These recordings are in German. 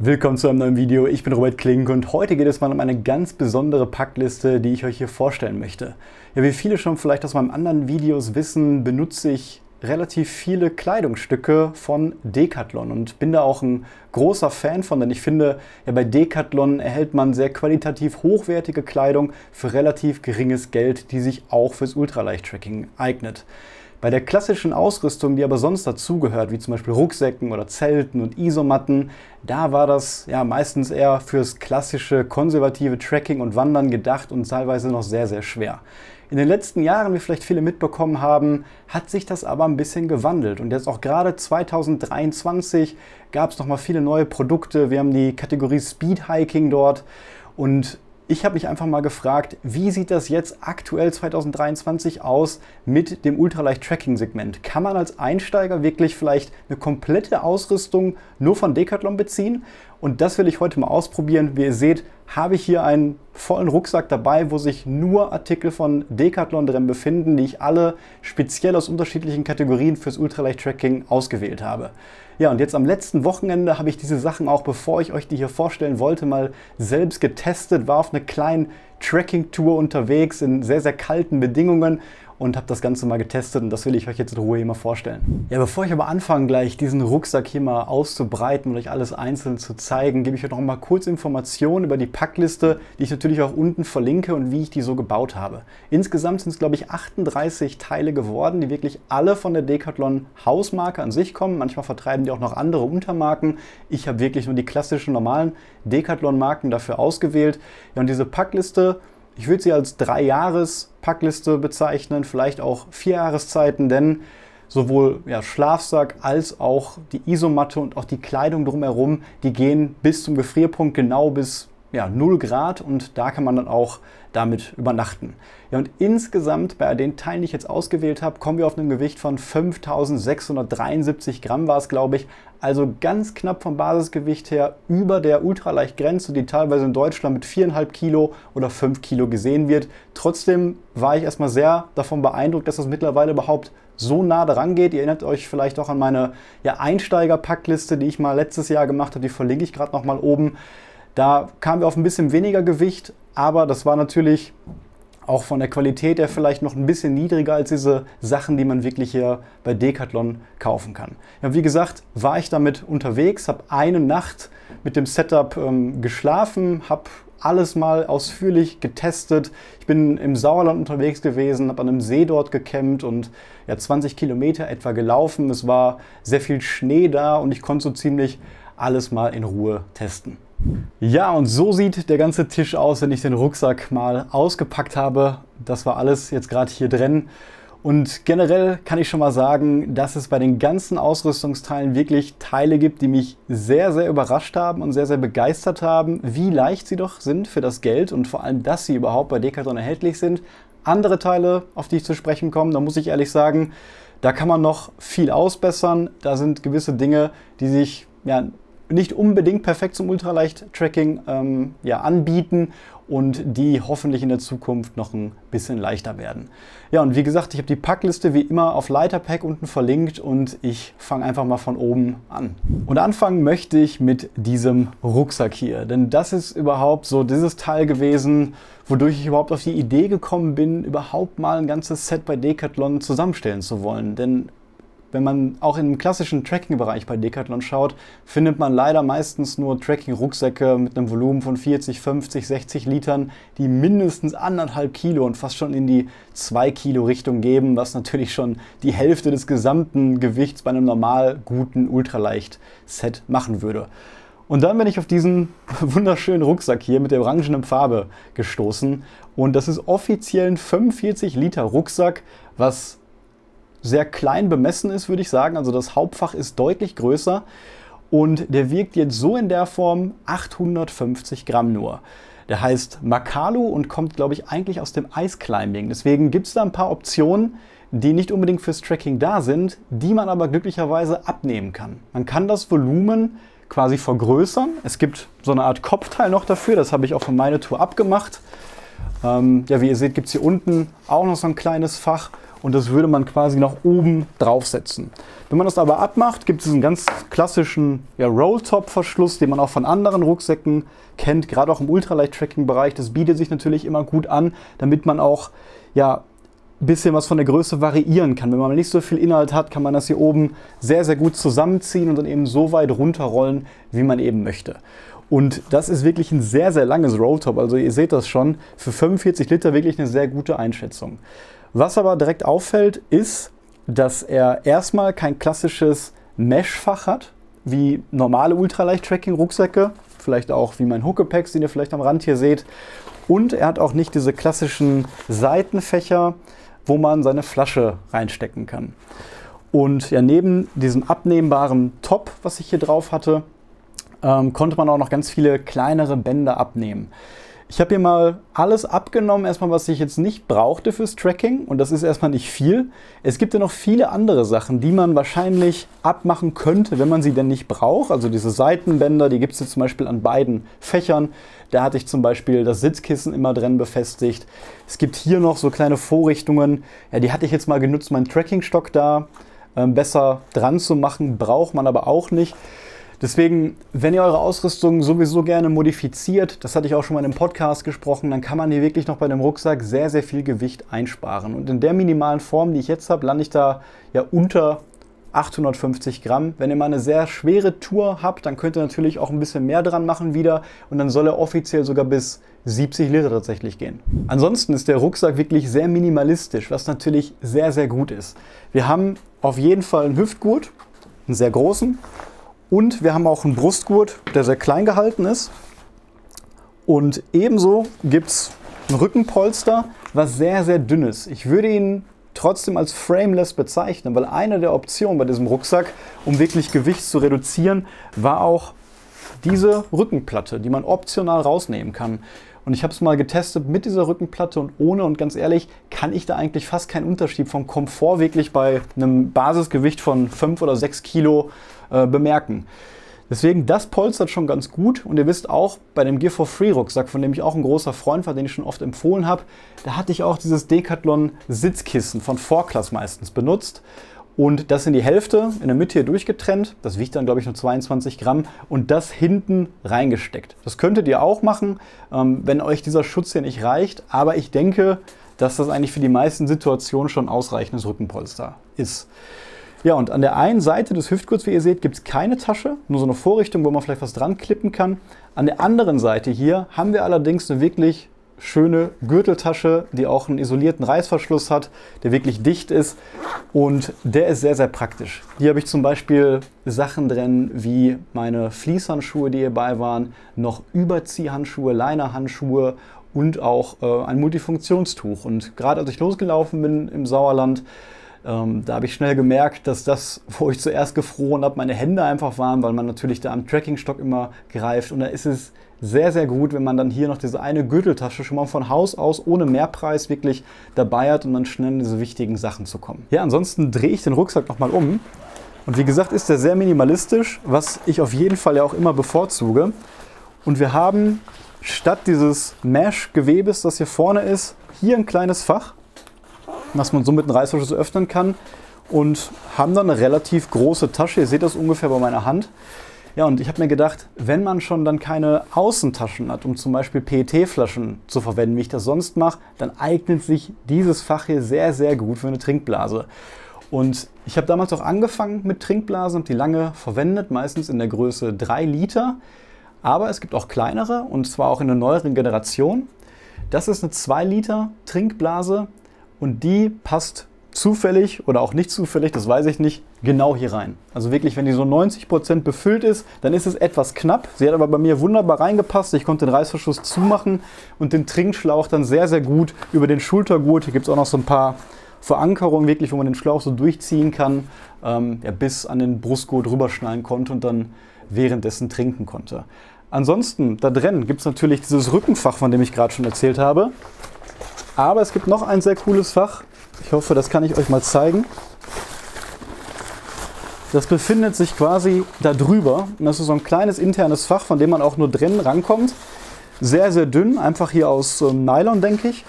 Willkommen zu einem neuen Video. Ich bin Robert Klink und heute geht es mal um eine ganz besondere Packliste, die ich euch hier vorstellen möchte. Ja, wie viele schon vielleicht aus meinen anderen Videos wissen, benutze ich relativ viele Kleidungsstücke von Decathlon und bin da auch ein großer Fan von, denn ich finde, ja, bei Decathlon erhält man sehr qualitativ hochwertige Kleidung für relativ geringes Geld, die sich auch fürs Ultraleicht-Tracking eignet. Bei der klassischen Ausrüstung, die aber sonst dazugehört, wie zum Beispiel Rucksäcken oder Zelten und Isomatten, da war das ja meistens eher fürs klassische konservative Trekking und Wandern gedacht und teilweise noch sehr, sehr schwer. In den letzten Jahren, wie vielleicht viele mitbekommen haben, hat sich das aber ein bisschen gewandelt. Und jetzt auch gerade 2023 gab es nochmal viele neue Produkte. Wir haben die Kategorie Speed Hiking dort. Und ich habe mich einfach mal gefragt, wie sieht das jetzt aktuell 2023 aus mit dem Ultraleicht-Tracking-Segment? Kann man als Einsteiger wirklich vielleicht eine komplette Ausrüstung nur von Decathlon beziehen? Und das will ich heute mal ausprobieren. Wie ihr seht, habe ich hier einen vollen Rucksack dabei, wo sich nur Artikel von Decathlon drin befinden, die ich alle speziell aus unterschiedlichen Kategorien fürs Ultralight-Tracking ausgewählt habe. Ja, und jetzt am letzten Wochenende habe ich diese Sachen auch, bevor ich euch die hier vorstellen wollte, mal selbst getestet, war auf einer kleinen Tracking-Tour unterwegs in sehr, sehr kalten Bedingungen und habe das Ganze mal getestet und das will ich euch jetzt in Ruhe hier mal vorstellen. Ja, bevor ich aber anfange gleich diesen Rucksack hier mal auszubreiten und euch alles einzeln zu zeigen, gebe ich euch noch mal kurz Informationen über die Packliste, die ich natürlich auch unten verlinke und wie ich die so gebaut habe. Insgesamt sind es glaube ich 38 Teile geworden, die wirklich alle von der Decathlon Hausmarke an sich kommen. Manchmal vertreiben die auch noch andere Untermarken. Ich habe wirklich nur die klassischen normalen Decathlon Marken dafür ausgewählt. Ja, und diese Packliste ich würde sie als Drei-Jahres-Packliste bezeichnen, vielleicht auch vier Jahreszeiten, denn sowohl ja, Schlafsack als auch die Isomatte und auch die Kleidung drumherum, die gehen bis zum Gefrierpunkt genau bis ja, 0 Grad und da kann man dann auch damit übernachten. Ja, und insgesamt bei den Teilen, die ich jetzt ausgewählt habe, kommen wir auf ein Gewicht von 5673 Gramm war es, glaube ich. Also ganz knapp vom Basisgewicht her über der Ultraleichtgrenze, die teilweise in Deutschland mit 4,5 Kilo oder 5 Kilo gesehen wird. Trotzdem war ich erstmal sehr davon beeindruckt, dass das mittlerweile überhaupt so nah dran geht. Ihr erinnert euch vielleicht auch an meine ja, Einsteiger-Packliste, die ich mal letztes Jahr gemacht habe. Die verlinke ich gerade nochmal oben. Da kamen wir auf ein bisschen weniger Gewicht, aber das war natürlich auch von der Qualität her vielleicht noch ein bisschen niedriger als diese Sachen, die man wirklich hier bei Decathlon kaufen kann. Ja, wie gesagt, war ich damit unterwegs, habe eine Nacht mit dem Setup ähm, geschlafen, habe alles mal ausführlich getestet. Ich bin im Sauerland unterwegs gewesen, habe an einem See dort gecampt und ja, 20 Kilometer etwa gelaufen. Es war sehr viel Schnee da und ich konnte so ziemlich alles mal in Ruhe testen. Ja, und so sieht der ganze Tisch aus, wenn ich den Rucksack mal ausgepackt habe. Das war alles jetzt gerade hier drin. Und generell kann ich schon mal sagen, dass es bei den ganzen Ausrüstungsteilen wirklich Teile gibt, die mich sehr, sehr überrascht haben und sehr, sehr begeistert haben, wie leicht sie doch sind für das Geld und vor allem, dass sie überhaupt bei Decathlon erhältlich sind. Andere Teile, auf die ich zu sprechen komme, da muss ich ehrlich sagen, da kann man noch viel ausbessern. Da sind gewisse Dinge, die sich ja, nicht unbedingt perfekt zum Ultraleicht-Tracking ähm, ja, anbieten und die hoffentlich in der Zukunft noch ein bisschen leichter werden. Ja, und wie gesagt, ich habe die Packliste wie immer auf Leiterpack unten verlinkt und ich fange einfach mal von oben an. Und anfangen möchte ich mit diesem Rucksack hier, denn das ist überhaupt so dieses Teil gewesen, wodurch ich überhaupt auf die Idee gekommen bin, überhaupt mal ein ganzes Set bei Decathlon zusammenstellen zu wollen, denn wenn man auch im klassischen Tracking-Bereich bei Decathlon schaut, findet man leider meistens nur Tracking-Rucksäcke mit einem Volumen von 40, 50, 60 Litern, die mindestens anderthalb Kilo und fast schon in die 2 Kilo Richtung geben, was natürlich schon die Hälfte des gesamten Gewichts bei einem normal guten Ultraleicht-Set machen würde. Und dann bin ich auf diesen wunderschönen Rucksack hier mit der orangenen Farbe gestoßen. Und das ist offiziell ein 45 Liter Rucksack, was sehr klein bemessen ist, würde ich sagen. Also das Hauptfach ist deutlich größer und der wirkt jetzt so in der Form 850 Gramm nur. Der heißt Makalu und kommt, glaube ich, eigentlich aus dem Eisclimbing. Deswegen gibt es da ein paar Optionen, die nicht unbedingt fürs Tracking da sind, die man aber glücklicherweise abnehmen kann. Man kann das Volumen quasi vergrößern. Es gibt so eine Art Kopfteil noch dafür, das habe ich auch für meine Tour abgemacht. Ähm, ja, wie ihr seht, gibt es hier unten auch noch so ein kleines Fach und das würde man quasi nach oben draufsetzen. Wenn man das aber abmacht, gibt es einen ganz klassischen ja, roll verschluss den man auch von anderen Rucksäcken kennt, gerade auch im Ultralight-Tracking-Bereich. Das bietet sich natürlich immer gut an, damit man auch ja, ein bisschen was von der Größe variieren kann. Wenn man nicht so viel Inhalt hat, kann man das hier oben sehr, sehr gut zusammenziehen und dann eben so weit runterrollen, wie man eben möchte. Und das ist wirklich ein sehr, sehr langes Rolltop. Also ihr seht das schon, für 45 Liter wirklich eine sehr gute Einschätzung. Was aber direkt auffällt, ist, dass er erstmal kein klassisches Mesh-Fach hat, wie normale Ultraleicht-Tracking-Rucksäcke, vielleicht auch wie mein Huckepacks, den ihr vielleicht am Rand hier seht. Und er hat auch nicht diese klassischen Seitenfächer, wo man seine Flasche reinstecken kann. Und ja, neben diesem abnehmbaren Top, was ich hier drauf hatte, ähm, konnte man auch noch ganz viele kleinere Bänder abnehmen. Ich habe hier mal alles abgenommen, erstmal was ich jetzt nicht brauchte fürs Tracking und das ist erstmal nicht viel. Es gibt ja noch viele andere Sachen, die man wahrscheinlich abmachen könnte, wenn man sie denn nicht braucht. Also diese Seitenbänder, die gibt es jetzt zum Beispiel an beiden Fächern. Da hatte ich zum Beispiel das Sitzkissen immer drin befestigt. Es gibt hier noch so kleine Vorrichtungen. Ja, die hatte ich jetzt mal genutzt, meinen Trackingstock da ähm, besser dran zu machen, braucht man aber auch nicht. Deswegen, wenn ihr eure Ausrüstung sowieso gerne modifiziert, das hatte ich auch schon mal in einem Podcast gesprochen, dann kann man hier wirklich noch bei dem Rucksack sehr, sehr viel Gewicht einsparen. Und in der minimalen Form, die ich jetzt habe, lande ich da ja unter 850 Gramm. Wenn ihr mal eine sehr schwere Tour habt, dann könnt ihr natürlich auch ein bisschen mehr dran machen wieder und dann soll er offiziell sogar bis 70 Liter tatsächlich gehen. Ansonsten ist der Rucksack wirklich sehr minimalistisch, was natürlich sehr, sehr gut ist. Wir haben auf jeden Fall einen Hüftgurt, einen sehr großen, und wir haben auch einen Brustgurt, der sehr klein gehalten ist. Und ebenso gibt es ein Rückenpolster, was sehr, sehr dünn ist. Ich würde ihn trotzdem als frameless bezeichnen, weil eine der Optionen bei diesem Rucksack, um wirklich Gewicht zu reduzieren, war auch diese Rückenplatte, die man optional rausnehmen kann. Und ich habe es mal getestet mit dieser Rückenplatte und ohne. Und ganz ehrlich, kann ich da eigentlich fast keinen Unterschied vom Komfort wirklich bei einem Basisgewicht von 5 oder 6 Kilo äh, bemerken. Deswegen, das polstert schon ganz gut. Und ihr wisst auch, bei dem Gear for Free Rucksack, von dem ich auch ein großer Freund war, den ich schon oft empfohlen habe, da hatte ich auch dieses Decathlon Sitzkissen von Vorklass meistens benutzt. Und das in die Hälfte, in der Mitte hier durchgetrennt. Das wiegt dann, glaube ich, nur 22 Gramm. Und das hinten reingesteckt. Das könntet ihr auch machen, ähm, wenn euch dieser Schutz hier nicht reicht. Aber ich denke, dass das eigentlich für die meisten Situationen schon ausreichendes Rückenpolster ist. Ja, und an der einen Seite des Hüftgurts, wie ihr seht, gibt es keine Tasche, nur so eine Vorrichtung, wo man vielleicht was dran klippen kann. An der anderen Seite hier haben wir allerdings eine wirklich schöne Gürteltasche, die auch einen isolierten Reißverschluss hat, der wirklich dicht ist und der ist sehr, sehr praktisch. Hier habe ich zum Beispiel Sachen drin wie meine Fließhandschuhe, die hierbei waren, noch Überziehhandschuhe, Leinerhandschuhe und auch äh, ein Multifunktionstuch. Und gerade als ich losgelaufen bin im Sauerland, ähm, da habe ich schnell gemerkt, dass das, wo ich zuerst gefroren habe, meine Hände einfach waren, weil man natürlich da am Trackingstock immer greift. Und da ist es sehr, sehr gut, wenn man dann hier noch diese eine Gürteltasche schon mal von Haus aus ohne Mehrpreis wirklich dabei hat, und dann schnell in diese wichtigen Sachen zu kommen. Ja, ansonsten drehe ich den Rucksack nochmal um. Und wie gesagt, ist der sehr minimalistisch, was ich auf jeden Fall ja auch immer bevorzuge. Und wir haben statt dieses Mesh-Gewebes, das hier vorne ist, hier ein kleines Fach was man so mit einem Reißverschluss öffnen kann und haben dann eine relativ große Tasche. Ihr seht das ungefähr bei meiner Hand. Ja, und ich habe mir gedacht, wenn man schon dann keine Außentaschen hat, um zum Beispiel PET-Flaschen zu verwenden, wie ich das sonst mache, dann eignet sich dieses Fach hier sehr, sehr gut für eine Trinkblase. Und ich habe damals auch angefangen mit Trinkblasen, und die lange verwendet, meistens in der Größe 3 Liter. Aber es gibt auch kleinere und zwar auch in der neueren Generation. Das ist eine 2 Liter Trinkblase, und die passt zufällig oder auch nicht zufällig, das weiß ich nicht, genau hier rein. Also wirklich, wenn die so 90% befüllt ist, dann ist es etwas knapp. Sie hat aber bei mir wunderbar reingepasst. Ich konnte den Reißverschluss zumachen und den Trinkschlauch dann sehr, sehr gut über den Schultergurt. Hier gibt es auch noch so ein paar Verankerungen, wirklich, wo man den Schlauch so durchziehen kann, ähm, ja, bis an den Brustgurt rüberschnallen konnte und dann währenddessen trinken konnte. Ansonsten, da drin gibt es natürlich dieses Rückenfach, von dem ich gerade schon erzählt habe. Aber es gibt noch ein sehr cooles Fach. Ich hoffe, das kann ich euch mal zeigen. Das befindet sich quasi da drüber. das ist so ein kleines internes Fach, von dem man auch nur drinnen rankommt. Sehr, sehr dünn, einfach hier aus ähm, Nylon, denke ich.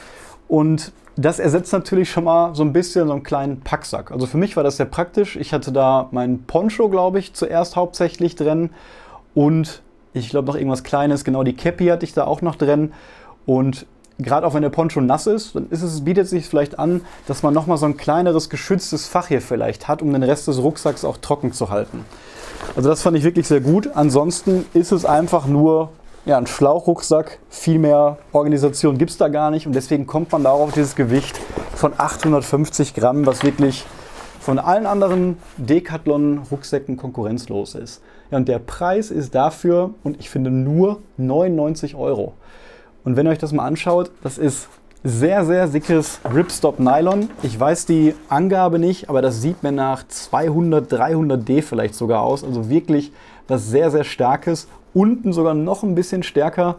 Und das ersetzt natürlich schon mal so ein bisschen so einen kleinen Packsack. Also für mich war das sehr praktisch. Ich hatte da meinen Poncho, glaube ich, zuerst hauptsächlich drin. Und ich glaube noch irgendwas Kleines, genau die Cappy hatte ich da auch noch drin. Und gerade auch wenn der Poncho nass ist, dann ist es, bietet es sich vielleicht an, dass man nochmal so ein kleineres geschütztes Fach hier vielleicht hat, um den Rest des Rucksacks auch trocken zu halten. Also das fand ich wirklich sehr gut. Ansonsten ist es einfach nur ja, ein Schlauchrucksack. Viel mehr Organisation gibt es da gar nicht und deswegen kommt man darauf dieses Gewicht von 850 Gramm, was wirklich von allen anderen Decathlon-Rucksäcken konkurrenzlos ist. Ja, und der Preis ist dafür, und ich finde nur 99 Euro. Und wenn ihr euch das mal anschaut, das ist sehr, sehr dickes Ripstop Nylon. Ich weiß die Angabe nicht, aber das sieht mir nach 200, 300 D vielleicht sogar aus. Also wirklich was sehr, sehr starkes. Unten sogar noch ein bisschen stärker.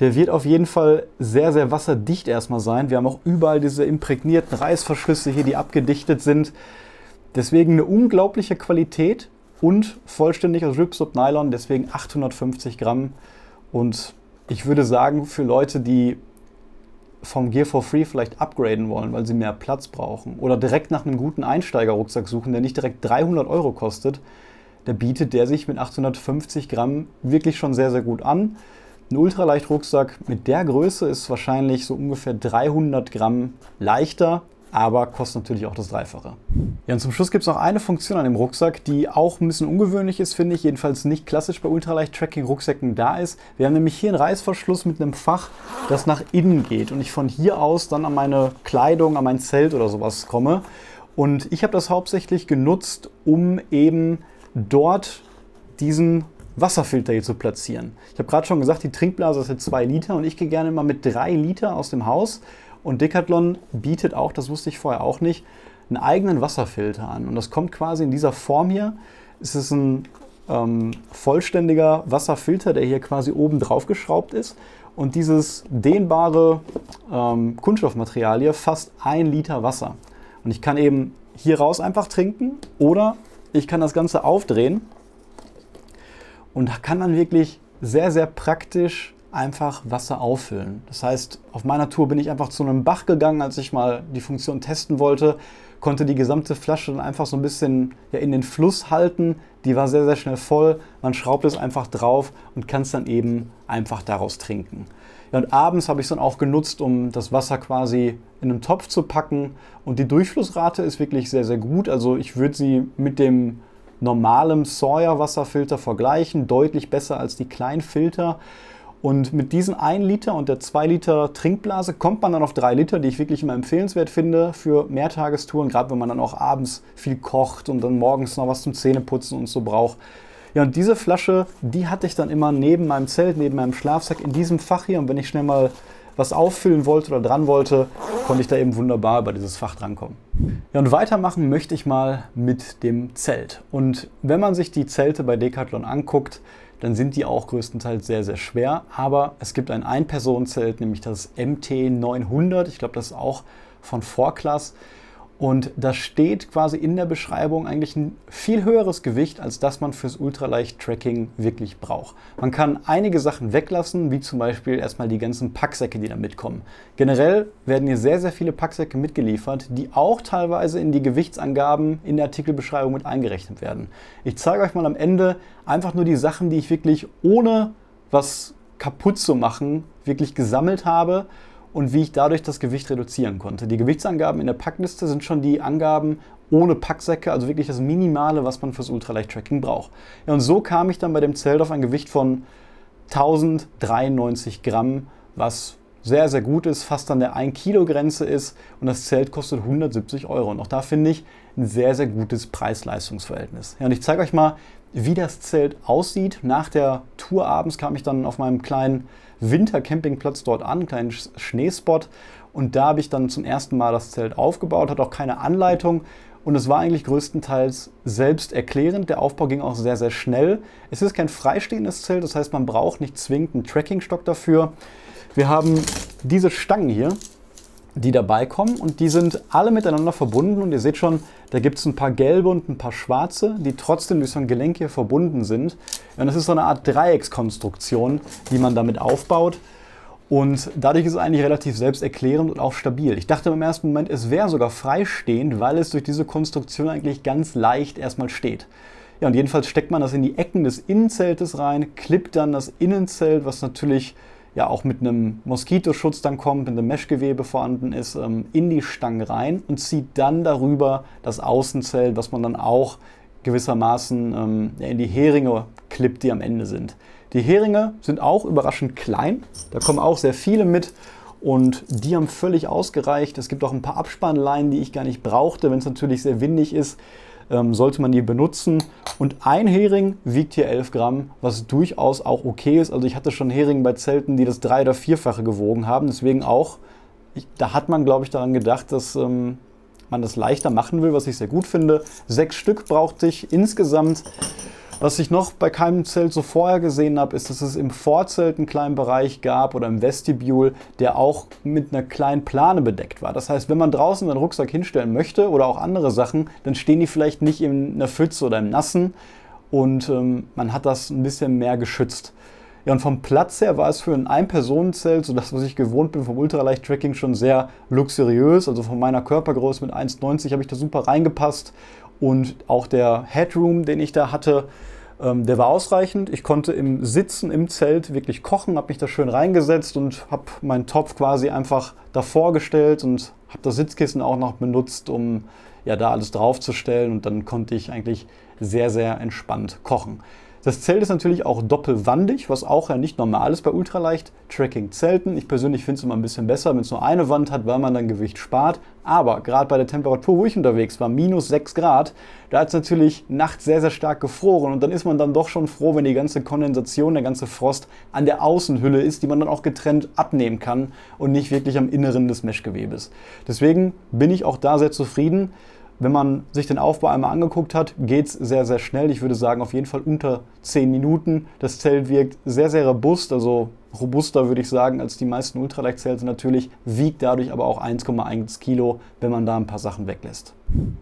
Der wird auf jeden Fall sehr, sehr wasserdicht erstmal sein. Wir haben auch überall diese imprägnierten Reißverschlüsse hier, die abgedichtet sind. Deswegen eine unglaubliche Qualität und vollständig aus Ripstop Nylon. Deswegen 850 Gramm und ich würde sagen, für Leute, die vom Gear for Free vielleicht upgraden wollen, weil sie mehr Platz brauchen oder direkt nach einem guten Einsteigerrucksack suchen, der nicht direkt 300 Euro kostet, da bietet der sich mit 850 Gramm wirklich schon sehr, sehr gut an. Ein Ultraleicht-Rucksack mit der Größe ist wahrscheinlich so ungefähr 300 Gramm leichter aber kostet natürlich auch das Dreifache. Ja, und zum Schluss gibt es noch eine Funktion an dem Rucksack, die auch ein bisschen ungewöhnlich ist, finde ich, jedenfalls nicht klassisch bei Ultraleicht-Tracking-Rucksäcken da ist. Wir haben nämlich hier einen Reißverschluss mit einem Fach, das nach innen geht und ich von hier aus dann an meine Kleidung, an mein Zelt oder sowas komme. Und ich habe das hauptsächlich genutzt, um eben dort diesen Wasserfilter hier zu platzieren. Ich habe gerade schon gesagt, die Trinkblase ist jetzt 2 Liter und ich gehe gerne immer mit 3 Liter aus dem Haus und Decathlon bietet auch, das wusste ich vorher auch nicht, einen eigenen Wasserfilter an. Und das kommt quasi in dieser Form hier. Es ist ein ähm, vollständiger Wasserfilter, der hier quasi oben drauf geschraubt ist. Und dieses dehnbare ähm, Kunststoffmaterial hier fasst ein Liter Wasser. Und ich kann eben hier raus einfach trinken oder ich kann das Ganze aufdrehen und kann dann wirklich sehr, sehr praktisch einfach Wasser auffüllen. Das heißt, auf meiner Tour bin ich einfach zu einem Bach gegangen, als ich mal die Funktion testen wollte, konnte die gesamte Flasche dann einfach so ein bisschen ja, in den Fluss halten. Die war sehr, sehr schnell voll. Man schraubt es einfach drauf und kann es dann eben einfach daraus trinken. Ja, und abends habe ich es dann auch genutzt, um das Wasser quasi in einen Topf zu packen. Und die Durchflussrate ist wirklich sehr, sehr gut. Also ich würde sie mit dem normalen Sawyer-Wasserfilter vergleichen, deutlich besser als die Kleinfilter. Filter. Und mit diesen 1 Liter und der 2 Liter Trinkblase kommt man dann auf 3 Liter, die ich wirklich immer empfehlenswert finde für Mehrtagestouren, gerade wenn man dann auch abends viel kocht und dann morgens noch was zum Zähneputzen und so braucht. Ja, und diese Flasche, die hatte ich dann immer neben meinem Zelt, neben meinem Schlafsack in diesem Fach hier. Und wenn ich schnell mal was auffüllen wollte oder dran wollte, konnte ich da eben wunderbar über dieses Fach drankommen. Ja, und weitermachen möchte ich mal mit dem Zelt. Und wenn man sich die Zelte bei Decathlon anguckt, dann sind die auch größtenteils sehr, sehr schwer. Aber es gibt ein Einpersonenzelt, nämlich das MT900. Ich glaube, das ist auch von Vorklass. Und das steht quasi in der Beschreibung eigentlich ein viel höheres Gewicht, als das man fürs Ultraleicht-Tracking wirklich braucht. Man kann einige Sachen weglassen, wie zum Beispiel erstmal die ganzen Packsäcke, die da mitkommen. Generell werden hier sehr, sehr viele Packsäcke mitgeliefert, die auch teilweise in die Gewichtsangaben in der Artikelbeschreibung mit eingerechnet werden. Ich zeige euch mal am Ende einfach nur die Sachen, die ich wirklich ohne was kaputt zu machen, wirklich gesammelt habe und wie ich dadurch das Gewicht reduzieren konnte. Die Gewichtsangaben in der Packliste sind schon die Angaben ohne Packsäcke, also wirklich das Minimale, was man fürs Ultraleicht-Tracking braucht. Ja, und so kam ich dann bei dem Zelt auf ein Gewicht von 1093 Gramm, was sehr, sehr gut ist, fast an der 1-Kilo-Grenze ist und das Zelt kostet 170 Euro. Und auch da finde ich ein sehr, sehr gutes Preis-Leistungs-Verhältnis. Ja, und ich zeige euch mal, wie das Zelt aussieht. Nach der Tour abends kam ich dann auf meinem kleinen Wintercampingplatz dort an, kleinen Schneespot. Und da habe ich dann zum ersten Mal das Zelt aufgebaut, hat auch keine Anleitung. Und es war eigentlich größtenteils selbsterklärend. Der Aufbau ging auch sehr, sehr schnell. Es ist kein freistehendes Zelt, das heißt, man braucht nicht zwingend einen Trackingstock dafür. Wir haben diese Stangen hier, die dabei kommen und die sind alle miteinander verbunden und ihr seht schon, da gibt es ein paar gelbe und ein paar schwarze, die trotzdem durch so ein Gelenk hier verbunden sind. Und das ist so eine Art Dreieckskonstruktion, die man damit aufbaut. Und dadurch ist es eigentlich relativ selbsterklärend und auch stabil. Ich dachte im ersten Moment, es wäre sogar freistehend, weil es durch diese Konstruktion eigentlich ganz leicht erstmal steht. Ja, und jedenfalls steckt man das in die Ecken des Innenzeltes rein, klippt dann das Innenzelt, was natürlich ja auch mit einem Moskitoschutz dann kommt, wenn einem Meshgewebe vorhanden ist, ähm, in die Stangen rein und zieht dann darüber das Außenzelt, was man dann auch gewissermaßen ähm, in die Heringe klippt, die am Ende sind. Die Heringe sind auch überraschend klein, da kommen auch sehr viele mit und die haben völlig ausgereicht. Es gibt auch ein paar Abspannleinen, die ich gar nicht brauchte, wenn es natürlich sehr windig ist ähm, sollte man die benutzen. Und ein Hering wiegt hier 11 Gramm, was durchaus auch okay ist. Also ich hatte schon Heringen bei Zelten, die das drei- oder vierfache gewogen haben. Deswegen auch, ich, da hat man, glaube ich, daran gedacht, dass ähm, man das leichter machen will, was ich sehr gut finde. Sechs Stück brauchte ich insgesamt. Was ich noch bei keinem Zelt so vorher gesehen habe, ist, dass es im Vorzelt einen kleinen Bereich gab oder im Vestibul, der auch mit einer kleinen Plane bedeckt war. Das heißt, wenn man draußen einen Rucksack hinstellen möchte oder auch andere Sachen, dann stehen die vielleicht nicht in einer Pfütze oder im Nassen und ähm, man hat das ein bisschen mehr geschützt. Ja, und vom Platz her war es für ein Ein-Personen-Zelt, so das, was ich gewohnt bin vom Ultraleicht-Tracking, schon sehr luxuriös. Also von meiner Körpergröße mit 1,90 habe ich da super reingepasst. Und auch der Headroom, den ich da hatte, ähm, der war ausreichend. Ich konnte im Sitzen im Zelt wirklich kochen, habe mich da schön reingesetzt und habe meinen Topf quasi einfach davor gestellt und habe das Sitzkissen auch noch benutzt, um ja da alles draufzustellen. Und dann konnte ich eigentlich sehr, sehr entspannt kochen. Das Zelt ist natürlich auch doppelwandig, was auch ja nicht normal ist bei Ultraleicht-Tracking-Zelten. Ich persönlich finde es immer ein bisschen besser, wenn es nur eine Wand hat, weil man dann Gewicht spart. Aber gerade bei der Temperatur, wo ich unterwegs war, minus 6 Grad, da hat es natürlich nachts sehr, sehr stark gefroren und dann ist man dann doch schon froh, wenn die ganze Kondensation, der ganze Frost an der Außenhülle ist, die man dann auch getrennt abnehmen kann und nicht wirklich am Inneren des Meshgewebes. Deswegen bin ich auch da sehr zufrieden. Wenn man sich den Aufbau einmal angeguckt hat, geht es sehr, sehr schnell. Ich würde sagen, auf jeden Fall unter 10 Minuten. Das Zelt wirkt sehr, sehr robust, also robuster würde ich sagen, als die meisten ultralight zelte natürlich, wiegt dadurch aber auch 1,1 Kilo, wenn man da ein paar Sachen weglässt.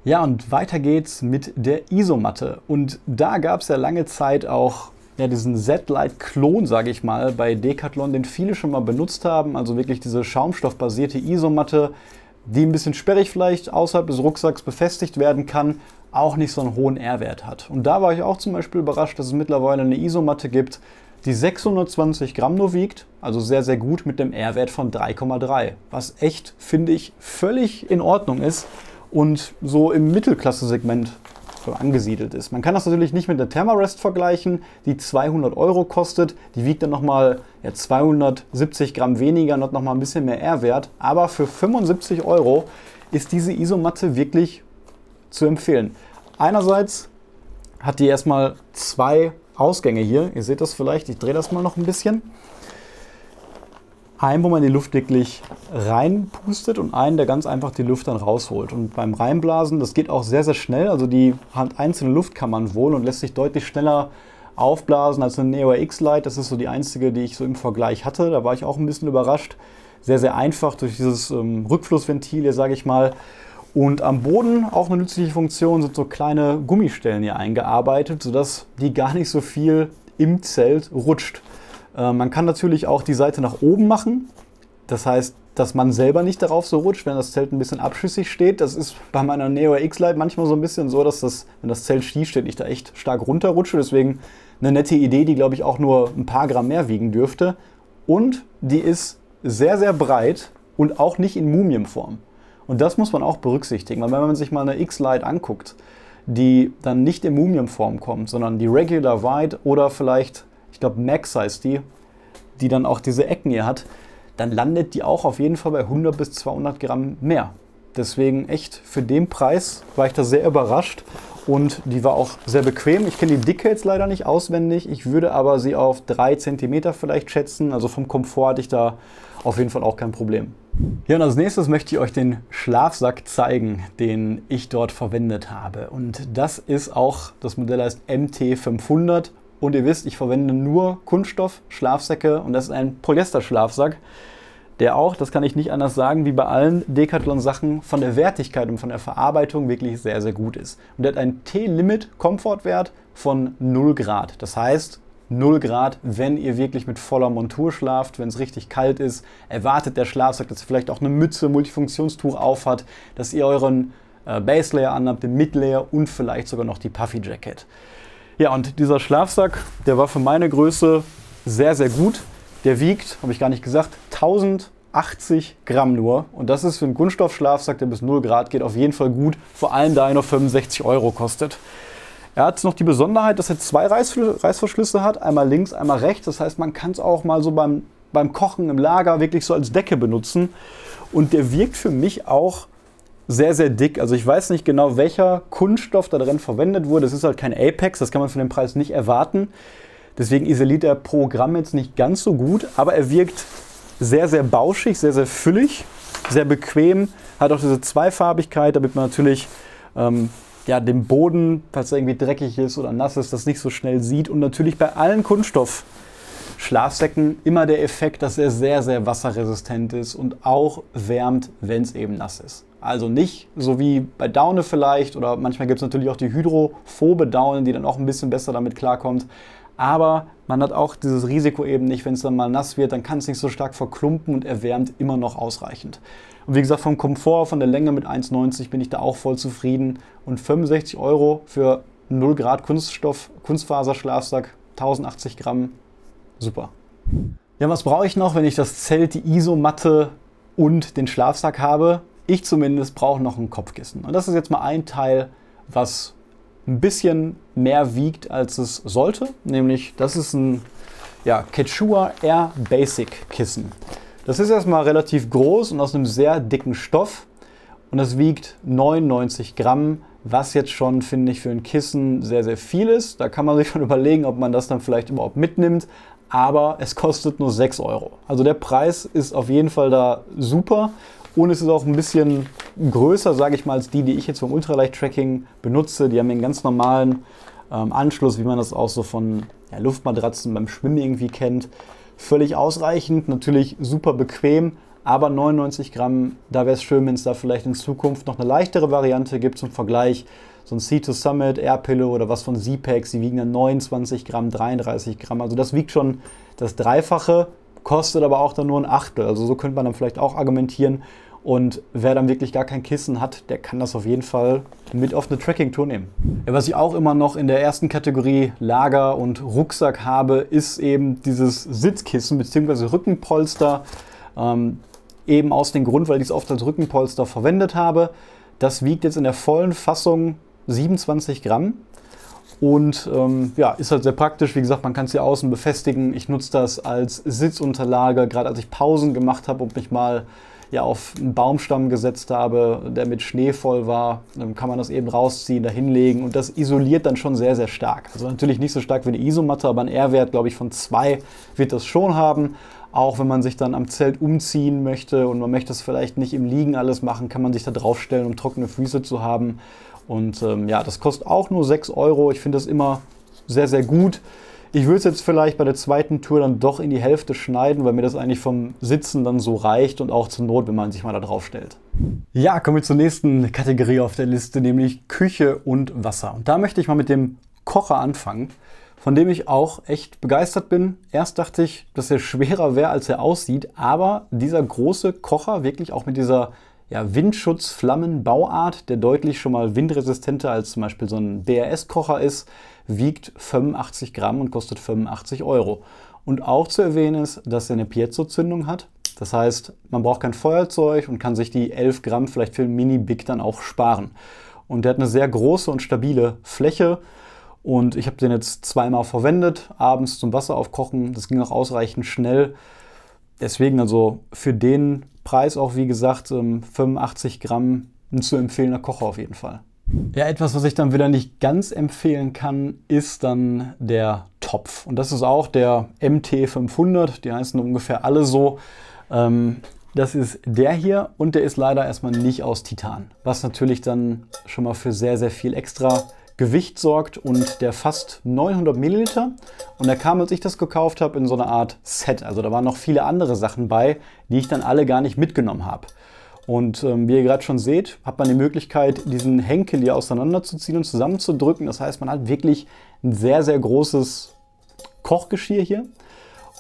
Ja, und weiter geht's mit der Isomatte. Und da gab es ja lange Zeit auch ja, diesen Z-Lite-Klon, sage ich mal, bei Decathlon, den viele schon mal benutzt haben. Also wirklich diese schaumstoffbasierte Isomatte, die ein bisschen sperrig vielleicht außerhalb des Rucksacks befestigt werden kann, auch nicht so einen hohen R-Wert hat. Und da war ich auch zum Beispiel überrascht, dass es mittlerweile eine Isomatte gibt, die 620 Gramm nur wiegt, also sehr, sehr gut mit dem R-Wert von 3,3, was echt, finde ich, völlig in Ordnung ist und so im Mittelklasse-Segment voll angesiedelt ist. Man kann das natürlich nicht mit der Thermarest vergleichen, die 200 Euro kostet. Die wiegt dann nochmal ja, 270 Gramm weniger und hat nochmal ein bisschen mehr R-Wert. Aber für 75 Euro ist diese Isomatte wirklich zu empfehlen. Einerseits hat die erstmal zwei Ausgänge hier. Ihr seht das vielleicht, ich drehe das mal noch ein bisschen. Heim, wo man die Luft wirklich reinpustet und einen, der ganz einfach die Luft dann rausholt. Und beim Reinblasen, das geht auch sehr, sehr schnell. Also die einzelne Luft kann man wohl und lässt sich deutlich schneller aufblasen als eine Neo X Lite. Das ist so die einzige, die ich so im Vergleich hatte. Da war ich auch ein bisschen überrascht. Sehr, sehr einfach durch dieses ähm, Rückflussventil hier, sage ich mal. Und am Boden, auch eine nützliche Funktion, sind so kleine Gummistellen hier eingearbeitet, sodass die gar nicht so viel im Zelt rutscht. Äh, man kann natürlich auch die Seite nach oben machen. Das heißt, dass man selber nicht darauf so rutscht, wenn das Zelt ein bisschen abschüssig steht. Das ist bei meiner Neo X Lite manchmal so ein bisschen so, dass das, wenn das Zelt schief steht, ich da echt stark runterrutsche. Deswegen eine nette Idee, die glaube ich auch nur ein paar Gramm mehr wiegen dürfte. Und die ist sehr, sehr breit und auch nicht in Mumienform. Und das muss man auch berücksichtigen, weil wenn man sich mal eine X-Lite anguckt, die dann nicht in Mumienform kommt, sondern die Regular Wide oder vielleicht ich glaube Max heißt die, die dann auch diese Ecken hier hat, dann landet die auch auf jeden Fall bei 100 bis 200 Gramm mehr. Deswegen echt für den Preis war ich da sehr überrascht und die war auch sehr bequem. Ich kenne die Dicke jetzt leider nicht auswendig. Ich würde aber sie auf 3 cm vielleicht schätzen. Also vom Komfort hatte ich da auf jeden Fall auch kein Problem. Ja, und als nächstes möchte ich euch den Schlafsack zeigen, den ich dort verwendet habe. Und das ist auch, das Modell heißt MT500 und ihr wisst, ich verwende nur Kunststoff-Schlafsäcke und das ist ein Polyester-Schlafsack, der auch, das kann ich nicht anders sagen, wie bei allen Decathlon-Sachen von der Wertigkeit und von der Verarbeitung wirklich sehr, sehr gut ist. Und der hat einen T-Limit-Komfortwert von 0 Grad. Das heißt, 0 Grad, wenn ihr wirklich mit voller Montur schlaft, wenn es richtig kalt ist, erwartet der Schlafsack, dass ihr vielleicht auch eine Mütze, Multifunktionstuch aufhat, dass ihr euren äh, Base Layer anhabt, den Mid Layer und vielleicht sogar noch die Puffy Jacket. Ja, und dieser Schlafsack, der war für meine Größe sehr, sehr gut. Der wiegt, habe ich gar nicht gesagt, 1080 Gramm nur. Und das ist für einen Kunststoffschlafsack, der bis 0 Grad geht, auf jeden Fall gut. Vor allem, da er nur 65 Euro kostet. Er hat noch die Besonderheit, dass er zwei Reißverschlüsse hat, einmal links, einmal rechts. Das heißt, man kann es auch mal so beim, beim Kochen im Lager wirklich so als Decke benutzen. Und der wirkt für mich auch sehr, sehr dick. Also ich weiß nicht genau, welcher Kunststoff da drin verwendet wurde. Es ist halt kein Apex, das kann man von dem Preis nicht erwarten. Deswegen isoliert der Programm jetzt nicht ganz so gut, aber er wirkt sehr, sehr bauschig, sehr, sehr füllig, sehr bequem. Hat auch diese Zweifarbigkeit, damit man natürlich ähm, ja, den Boden, falls er irgendwie dreckig ist oder nass ist, das nicht so schnell sieht. Und natürlich bei allen Kunststoffschlafsäcken immer der Effekt, dass er sehr, sehr wasserresistent ist und auch wärmt, wenn es eben nass ist also nicht, so wie bei Daune vielleicht oder manchmal gibt es natürlich auch die hydrophobe Daune, die dann auch ein bisschen besser damit klarkommt. Aber man hat auch dieses Risiko eben nicht, wenn es dann mal nass wird, dann kann es nicht so stark verklumpen und erwärmt immer noch ausreichend. Und wie gesagt, vom Komfort, von der Länge mit 1,90 bin ich da auch voll zufrieden. Und 65 Euro für 0 Grad Kunststoff, Kunstfaserschlafsack, 1080 Gramm, super. Ja, was brauche ich noch, wenn ich das Zelt, die Isomatte und den Schlafsack habe? ich zumindest brauche noch ein Kopfkissen. Und das ist jetzt mal ein Teil, was ein bisschen mehr wiegt, als es sollte. Nämlich, das ist ein ja, Quechua Air Basic Kissen. Das ist erstmal relativ groß und aus einem sehr dicken Stoff. Und das wiegt 99 Gramm, was jetzt schon, finde ich, für ein Kissen sehr, sehr viel ist. Da kann man sich schon überlegen, ob man das dann vielleicht überhaupt mitnimmt. Aber es kostet nur 6 Euro. Also der Preis ist auf jeden Fall da super. Und es ist auch ein bisschen größer, sage ich mal, als die, die ich jetzt vom Ultraleicht-Tracking benutze. Die haben einen ganz normalen ähm, Anschluss, wie man das auch so von ja, Luftmatratzen beim Schwimmen irgendwie kennt. Völlig ausreichend, natürlich super bequem, aber 99 Gramm, da wäre es schön, wenn es da vielleicht in Zukunft noch eine leichtere Variante gibt zum Vergleich. So ein C2 Summit, Airpillow oder was von Z-Packs, die wiegen dann 29 Gramm, 33 Gramm. Also das wiegt schon das Dreifache kostet aber auch dann nur ein Achtel. Also so könnte man dann vielleicht auch argumentieren. Und wer dann wirklich gar kein Kissen hat, der kann das auf jeden Fall mit auf eine Tracking-Tour nehmen. Ja, was ich auch immer noch in der ersten Kategorie Lager und Rucksack habe, ist eben dieses Sitzkissen bzw. Rückenpolster. Ähm, eben aus dem Grund, weil ich es oft als Rückenpolster verwendet habe. Das wiegt jetzt in der vollen Fassung 27 Gramm. Und ähm, ja, ist halt sehr praktisch. Wie gesagt, man kann es hier außen befestigen. Ich nutze das als Sitzunterlage, gerade als ich Pausen gemacht habe und mich mal ja, auf einen Baumstamm gesetzt habe, der mit Schnee voll war, dann kann man das eben rausziehen, da hinlegen und das isoliert dann schon sehr, sehr stark. Also natürlich nicht so stark wie eine Isomatte, aber ein R-Wert, glaube ich, von 2 wird das schon haben. Auch wenn man sich dann am Zelt umziehen möchte und man möchte es vielleicht nicht im Liegen alles machen, kann man sich da draufstellen, um trockene Füße zu haben und ähm, ja, das kostet auch nur 6 Euro. Ich finde das immer sehr, sehr gut. Ich würde es jetzt vielleicht bei der zweiten Tour dann doch in die Hälfte schneiden, weil mir das eigentlich vom Sitzen dann so reicht und auch zur Not, wenn man sich mal da drauf stellt. Ja, kommen wir zur nächsten Kategorie auf der Liste, nämlich Küche und Wasser. Und da möchte ich mal mit dem Kocher anfangen, von dem ich auch echt begeistert bin. Erst dachte ich, dass er schwerer wäre, als er aussieht, aber dieser große Kocher, wirklich auch mit dieser ja, Windschutzflammenbauart, der deutlich schon mal windresistenter als zum Beispiel so ein brs kocher ist, wiegt 85 Gramm und kostet 85 Euro. Und auch zu erwähnen ist, dass er eine Piezo-Zündung hat. Das heißt, man braucht kein Feuerzeug und kann sich die 11 Gramm vielleicht für einen Mini-Big dann auch sparen. Und der hat eine sehr große und stabile Fläche. Und ich habe den jetzt zweimal verwendet, abends zum Wasser aufkochen. Das ging auch ausreichend schnell. Deswegen also für den Preis auch, wie gesagt, 85 Gramm ein zu empfehlender Kocher auf jeden Fall. Ja, etwas, was ich dann wieder nicht ganz empfehlen kann, ist dann der Topf. Und das ist auch der MT500. Die heißen ungefähr alle so. Ähm, das ist der hier und der ist leider erstmal nicht aus Titan. Was natürlich dann schon mal für sehr, sehr viel extra Gewicht sorgt und der fast 900 Milliliter. Und der kam, als ich das gekauft habe, in so eine Art Set. Also da waren noch viele andere Sachen bei, die ich dann alle gar nicht mitgenommen habe. Und ähm, wie ihr gerade schon seht, hat man die Möglichkeit, diesen Henkel hier auseinanderzuziehen und zusammenzudrücken. Das heißt, man hat wirklich ein sehr, sehr großes Kochgeschirr hier.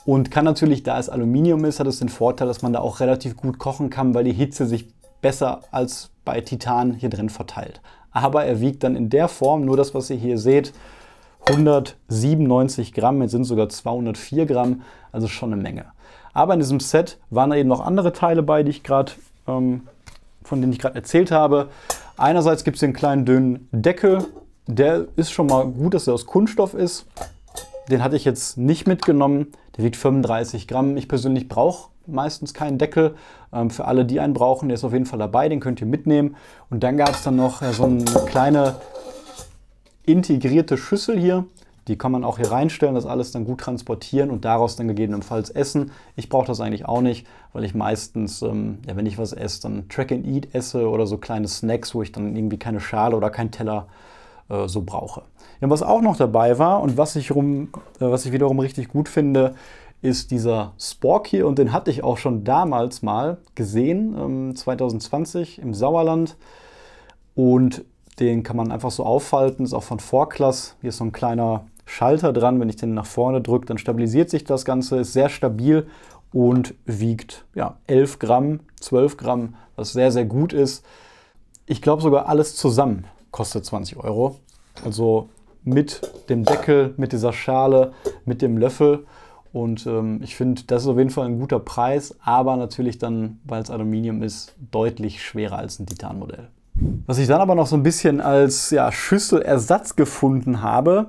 Und kann natürlich, da es Aluminium ist, hat es den Vorteil, dass man da auch relativ gut kochen kann, weil die Hitze sich besser als bei Titan hier drin verteilt aber er wiegt dann in der Form, nur das, was ihr hier seht, 197 Gramm, jetzt sind sogar 204 Gramm, also schon eine Menge. Aber in diesem Set waren da eben noch andere Teile bei, die ich gerade, ähm, von denen ich gerade erzählt habe. Einerseits gibt es den kleinen dünnen Deckel, der ist schon mal gut, dass er aus Kunststoff ist. Den hatte ich jetzt nicht mitgenommen, der wiegt 35 Gramm. Ich persönlich brauche meistens keinen Deckel. Ähm, für alle, die einen brauchen, der ist auf jeden Fall dabei, den könnt ihr mitnehmen. Und dann gab es dann noch äh, so eine kleine integrierte Schüssel hier. Die kann man auch hier reinstellen, das alles dann gut transportieren und daraus dann gegebenenfalls essen. Ich brauche das eigentlich auch nicht, weil ich meistens, ähm, ja, wenn ich was esse, dann Track and Eat esse oder so kleine Snacks, wo ich dann irgendwie keine Schale oder keinen Teller äh, so brauche. Ja, was auch noch dabei war und was ich, rum, äh, was ich wiederum richtig gut finde, ist dieser Spork hier und den hatte ich auch schon damals mal gesehen, 2020 ähm, im Sauerland. Und den kann man einfach so auffalten, ist auch von Vorklass. Hier ist so ein kleiner Schalter dran. Wenn ich den nach vorne drücke, dann stabilisiert sich das Ganze, ist sehr stabil und wiegt ja, 11 Gramm, 12 Gramm, was sehr, sehr gut ist. Ich glaube sogar alles zusammen kostet 20 Euro. Also mit dem Deckel, mit dieser Schale, mit dem Löffel. Und ähm, ich finde, das ist auf jeden Fall ein guter Preis, aber natürlich dann, weil es Aluminium ist, deutlich schwerer als ein Titanmodell. Was ich dann aber noch so ein bisschen als ja, Schüsselersatz gefunden habe,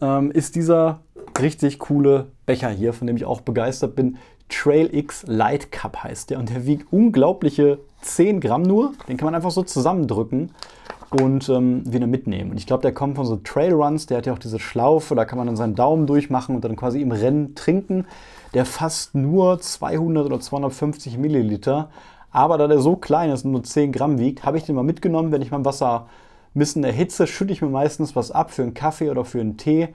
ähm, ist dieser richtig coole Becher hier, von dem ich auch begeistert bin. Trail X Light Cup heißt der und der wiegt unglaubliche 10 Gramm nur. Den kann man einfach so zusammendrücken und ähm, wieder mitnehmen. Und ich glaube, der kommt von so Trailruns, der hat ja auch diese Schlaufe, da kann man dann seinen Daumen durchmachen und dann quasi im Rennen trinken. Der fasst nur 200 oder 250 Milliliter, aber da der so klein ist und nur 10 Gramm wiegt, habe ich den mal mitgenommen. Wenn ich mein Wasser ein bisschen erhitze, schütte ich mir meistens was ab für einen Kaffee oder für einen Tee.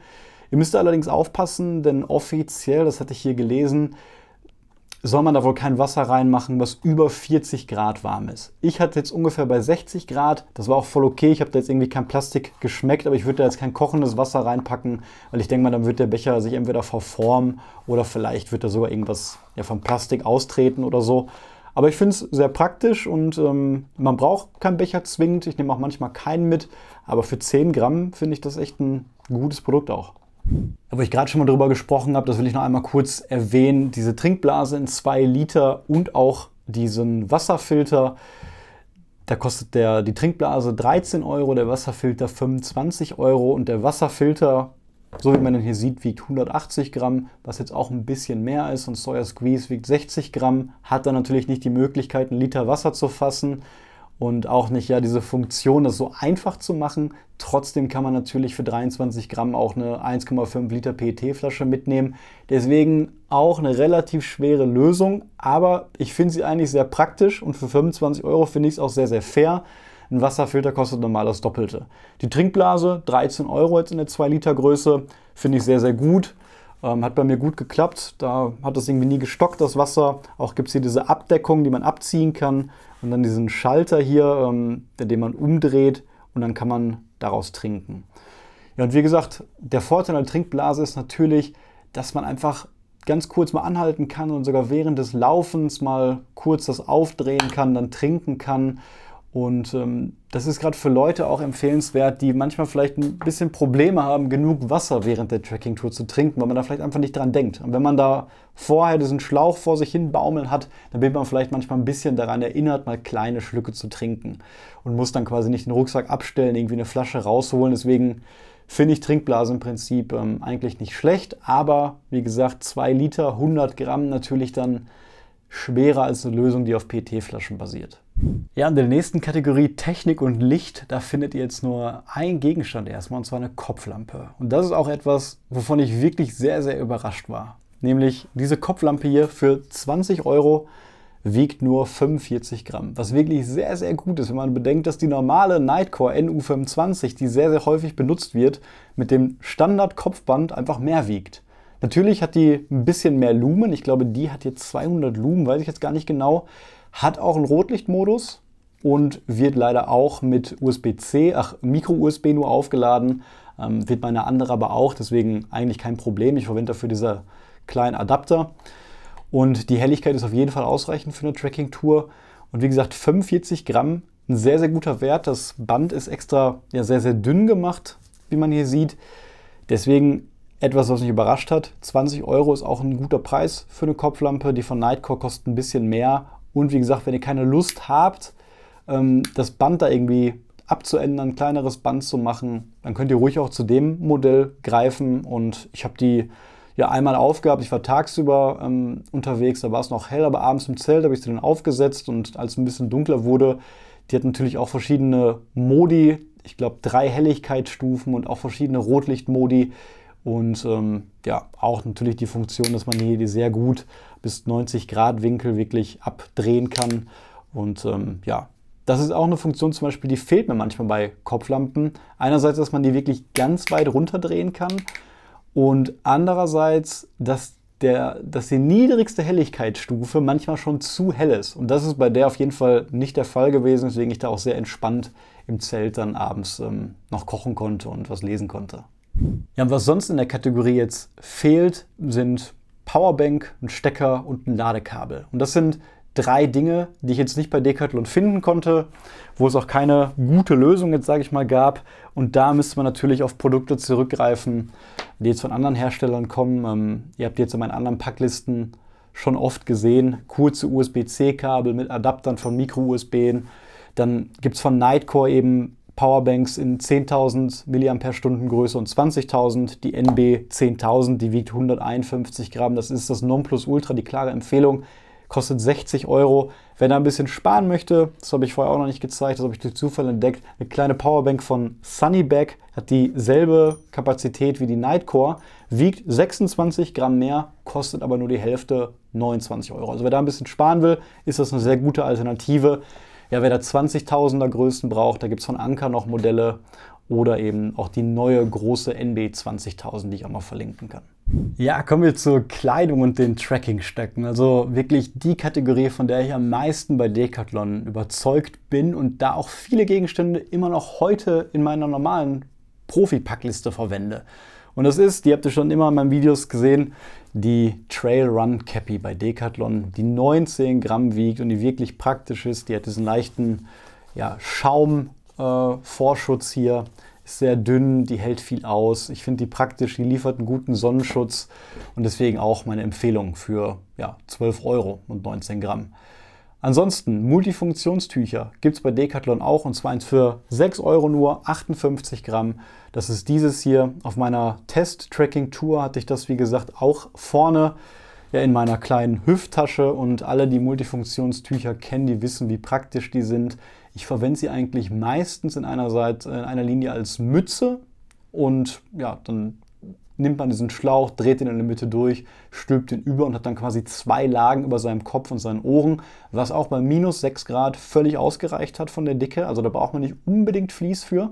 Ihr müsst allerdings aufpassen, denn offiziell, das hatte ich hier gelesen, soll man da wohl kein Wasser reinmachen, was über 40 Grad warm ist. Ich hatte jetzt ungefähr bei 60 Grad, das war auch voll okay, ich habe da jetzt irgendwie kein Plastik geschmeckt, aber ich würde da jetzt kein kochendes Wasser reinpacken, weil ich denke mal, dann wird der Becher sich entweder verformen oder vielleicht wird da sogar irgendwas ja, vom Plastik austreten oder so. Aber ich finde es sehr praktisch und ähm, man braucht keinen Becher zwingend. Ich nehme auch manchmal keinen mit, aber für 10 Gramm finde ich das echt ein gutes Produkt auch wo ich gerade schon mal drüber gesprochen habe, das will ich noch einmal kurz erwähnen, diese Trinkblase in 2 Liter und auch diesen Wasserfilter. Da kostet der, die Trinkblase 13 Euro, der Wasserfilter 25 Euro und der Wasserfilter, so wie man ihn hier sieht, wiegt 180 Gramm, was jetzt auch ein bisschen mehr ist und Sawyer Squeeze wiegt 60 Gramm, hat dann natürlich nicht die Möglichkeit, einen Liter Wasser zu fassen und auch nicht ja diese Funktion, das so einfach zu machen. Trotzdem kann man natürlich für 23 Gramm auch eine 1,5 Liter PET-Flasche mitnehmen. Deswegen auch eine relativ schwere Lösung, aber ich finde sie eigentlich sehr praktisch und für 25 Euro finde ich es auch sehr, sehr fair. Ein Wasserfilter kostet normal das Doppelte. Die Trinkblase, 13 Euro jetzt in der 2 Liter Größe, finde ich sehr, sehr gut. Ähm, hat bei mir gut geklappt. Da hat es irgendwie nie gestockt, das Wasser. Auch gibt es hier diese Abdeckung, die man abziehen kann. Und dann diesen Schalter hier, ähm, den man umdreht und dann kann man daraus trinken. Ja, und wie gesagt, der Vorteil einer Trinkblase ist natürlich, dass man einfach ganz kurz mal anhalten kann und sogar während des Laufens mal kurz das aufdrehen kann, dann trinken kann. Und ähm, das ist gerade für Leute auch empfehlenswert, die manchmal vielleicht ein bisschen Probleme haben, genug Wasser während der Tracking-Tour zu trinken, weil man da vielleicht einfach nicht dran denkt. Und wenn man da vorher diesen Schlauch vor sich hin baumeln hat, dann wird man vielleicht manchmal ein bisschen daran erinnert, mal kleine Schlücke zu trinken und muss dann quasi nicht den Rucksack abstellen, irgendwie eine Flasche rausholen. Deswegen finde ich Trinkblase im Prinzip ähm, eigentlich nicht schlecht, aber wie gesagt, zwei Liter, 100 Gramm natürlich dann schwerer als eine Lösung, die auf pt flaschen basiert. Ja, in der nächsten Kategorie Technik und Licht, da findet ihr jetzt nur einen Gegenstand erstmal, und zwar eine Kopflampe. Und das ist auch etwas, wovon ich wirklich sehr, sehr überrascht war. Nämlich diese Kopflampe hier für 20 Euro wiegt nur 45 Gramm, was wirklich sehr, sehr gut ist, wenn man bedenkt, dass die normale Nightcore NU25, die sehr, sehr häufig benutzt wird, mit dem Standard-Kopfband einfach mehr wiegt. Natürlich hat die ein bisschen mehr Lumen, ich glaube, die hat jetzt 200 Lumen, weiß ich jetzt gar nicht genau, hat auch einen Rotlichtmodus und wird leider auch mit USB-C, ach Micro-USB nur aufgeladen, ähm, wird meine andere aber auch, deswegen eigentlich kein Problem. Ich verwende dafür diese kleinen Adapter und die Helligkeit ist auf jeden Fall ausreichend für eine Tracking-Tour. Und wie gesagt, 45 Gramm, ein sehr, sehr guter Wert. Das Band ist extra ja, sehr, sehr dünn gemacht, wie man hier sieht. Deswegen etwas, was mich überrascht hat. 20 Euro ist auch ein guter Preis für eine Kopflampe. Die von Nightcore kosten ein bisschen mehr und wie gesagt, wenn ihr keine Lust habt, ähm, das Band da irgendwie abzuändern, ein kleineres Band zu machen, dann könnt ihr ruhig auch zu dem Modell greifen. Und ich habe die ja einmal aufgehabt. Ich war tagsüber ähm, unterwegs, da war es noch hell, aber abends im Zelt habe ich sie dann aufgesetzt und als es ein bisschen dunkler wurde, die hat natürlich auch verschiedene Modi. Ich glaube, drei Helligkeitsstufen und auch verschiedene Rotlichtmodi. Und ähm, ja, auch natürlich die Funktion, dass man hier die sehr gut bis 90 Grad Winkel wirklich abdrehen kann. Und ähm, ja, das ist auch eine Funktion zum Beispiel, die fehlt mir manchmal bei Kopflampen. Einerseits, dass man die wirklich ganz weit runterdrehen kann und andererseits, dass, der, dass die niedrigste Helligkeitsstufe manchmal schon zu hell ist. Und das ist bei der auf jeden Fall nicht der Fall gewesen, weswegen ich da auch sehr entspannt im Zelt dann abends ähm, noch kochen konnte und was lesen konnte. Ja, und was sonst in der Kategorie jetzt fehlt, sind Powerbank, ein Stecker und ein Ladekabel. Und das sind drei Dinge, die ich jetzt nicht bei Decathlon finden konnte, wo es auch keine gute Lösung jetzt, sage ich mal, gab. Und da müsste man natürlich auf Produkte zurückgreifen, die jetzt von anderen Herstellern kommen. Ähm, ihr habt jetzt in meinen anderen Packlisten schon oft gesehen, kurze USB-C-Kabel mit Adaptern von Micro-USB. Dann gibt es von Nightcore eben Powerbanks in 10.000 mAh Größe und 20.000. Die NB 10.000, die wiegt 151 Gramm. Das ist das Nonplusultra, die klare Empfehlung. Kostet 60 Euro. Wer da ein bisschen sparen möchte, das habe ich vorher auch noch nicht gezeigt, das habe ich durch Zufall entdeckt, eine kleine Powerbank von Sunnyback hat dieselbe Kapazität wie die Nightcore, wiegt 26 Gramm mehr, kostet aber nur die Hälfte 29 Euro. Also wer da ein bisschen sparen will, ist das eine sehr gute Alternative. Ja, wer da 20.000er Größen braucht, da gibt es von Anker noch Modelle oder eben auch die neue große NB 20.000, die ich auch mal verlinken kann. Ja, kommen wir zur Kleidung und den Trackingstöcken. Also wirklich die Kategorie, von der ich am meisten bei Decathlon überzeugt bin und da auch viele Gegenstände immer noch heute in meiner normalen Profi-Packliste verwende. Und das ist, die habt ihr schon immer in meinen Videos gesehen, die Trail Run Cappy bei Decathlon, die 19 Gramm wiegt und die wirklich praktisch ist. Die hat diesen leichten ja, Schaumvorschutz äh, hier, ist sehr dünn, die hält viel aus. Ich finde die praktisch, die liefert einen guten Sonnenschutz und deswegen auch meine Empfehlung für ja, 12 Euro und 19 Gramm. Ansonsten Multifunktionstücher gibt es bei Decathlon auch und zwar eins für 6 Euro nur, 58 Gramm. Das ist dieses hier. Auf meiner Test-Tracking-Tour hatte ich das, wie gesagt, auch vorne ja, in meiner kleinen Hüfttasche und alle, die Multifunktionstücher kennen, die wissen, wie praktisch die sind. Ich verwende sie eigentlich meistens in einer, Seite, in einer Linie als Mütze und ja, dann nimmt man diesen Schlauch, dreht ihn in der Mitte durch, stülpt ihn über und hat dann quasi zwei Lagen über seinem Kopf und seinen Ohren, was auch bei minus 6 Grad völlig ausgereicht hat von der Dicke. Also da braucht man nicht unbedingt Vlies für.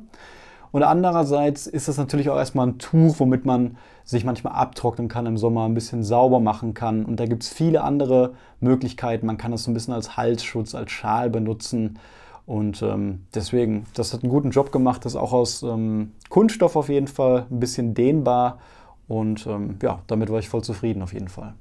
Und andererseits ist das natürlich auch erstmal ein Tuch, womit man sich manchmal abtrocknen kann im Sommer, ein bisschen sauber machen kann. Und da gibt es viele andere Möglichkeiten. Man kann das so ein bisschen als Halsschutz, als Schal benutzen. Und ähm, deswegen, das hat einen guten Job gemacht, das ist auch aus ähm, Kunststoff auf jeden Fall ein bisschen dehnbar und ähm, ja, damit war ich voll zufrieden auf jeden Fall.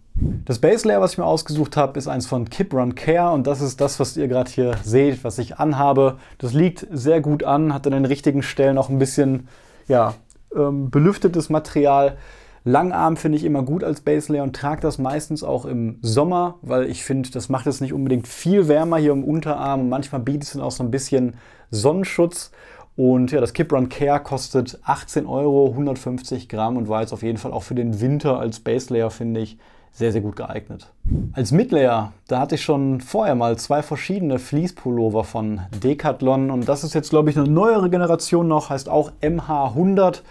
Das Base Layer, was ich mir ausgesucht habe, ist eins von Kip Run Care und das ist das, was ihr gerade hier seht, was ich anhabe. Das liegt sehr gut an, hat an den richtigen Stellen auch ein bisschen ja, ähm, belüftetes Material. Langarm finde ich immer gut als Base Layer und trage das meistens auch im Sommer, weil ich finde, das macht es nicht unbedingt viel wärmer hier im Unterarm. Manchmal bietet es dann auch so ein bisschen Sonnenschutz. Und ja, das Kip Run Care kostet 18 Euro, 150 Gramm und war jetzt auf jeden Fall auch für den Winter als Base Layer, finde ich, sehr, sehr gut geeignet. Als Midlayer, da hatte ich schon vorher mal zwei verschiedene Fleece-Pullover von Decathlon und das ist jetzt, glaube ich, eine neuere Generation noch, heißt auch MH100.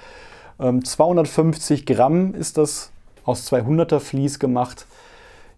Ähm, 250 Gramm ist das aus 200er Fleece gemacht.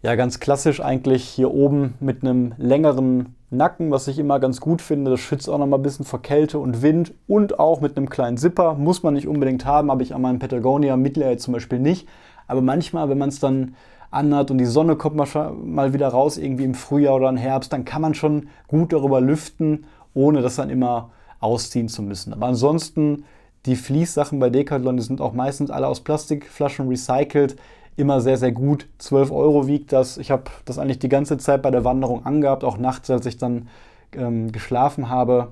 Ja, ganz klassisch eigentlich hier oben mit einem längeren Nacken, was ich immer ganz gut finde. Das schützt auch noch mal ein bisschen vor Kälte und Wind und auch mit einem kleinen Zipper. Muss man nicht unbedingt haben, habe ich an meinem Patagonia Mittler zum Beispiel nicht. Aber manchmal, wenn man es dann anhat und die Sonne kommt mal wieder raus, irgendwie im Frühjahr oder im Herbst, dann kann man schon gut darüber lüften, ohne das dann immer ausziehen zu müssen. Aber ansonsten, die Fließsachen bei Decathlon, die sind auch meistens alle aus Plastikflaschen recycelt immer sehr, sehr gut. 12 Euro wiegt das. Ich habe das eigentlich die ganze Zeit bei der Wanderung angehabt, auch nachts, als ich dann ähm, geschlafen habe.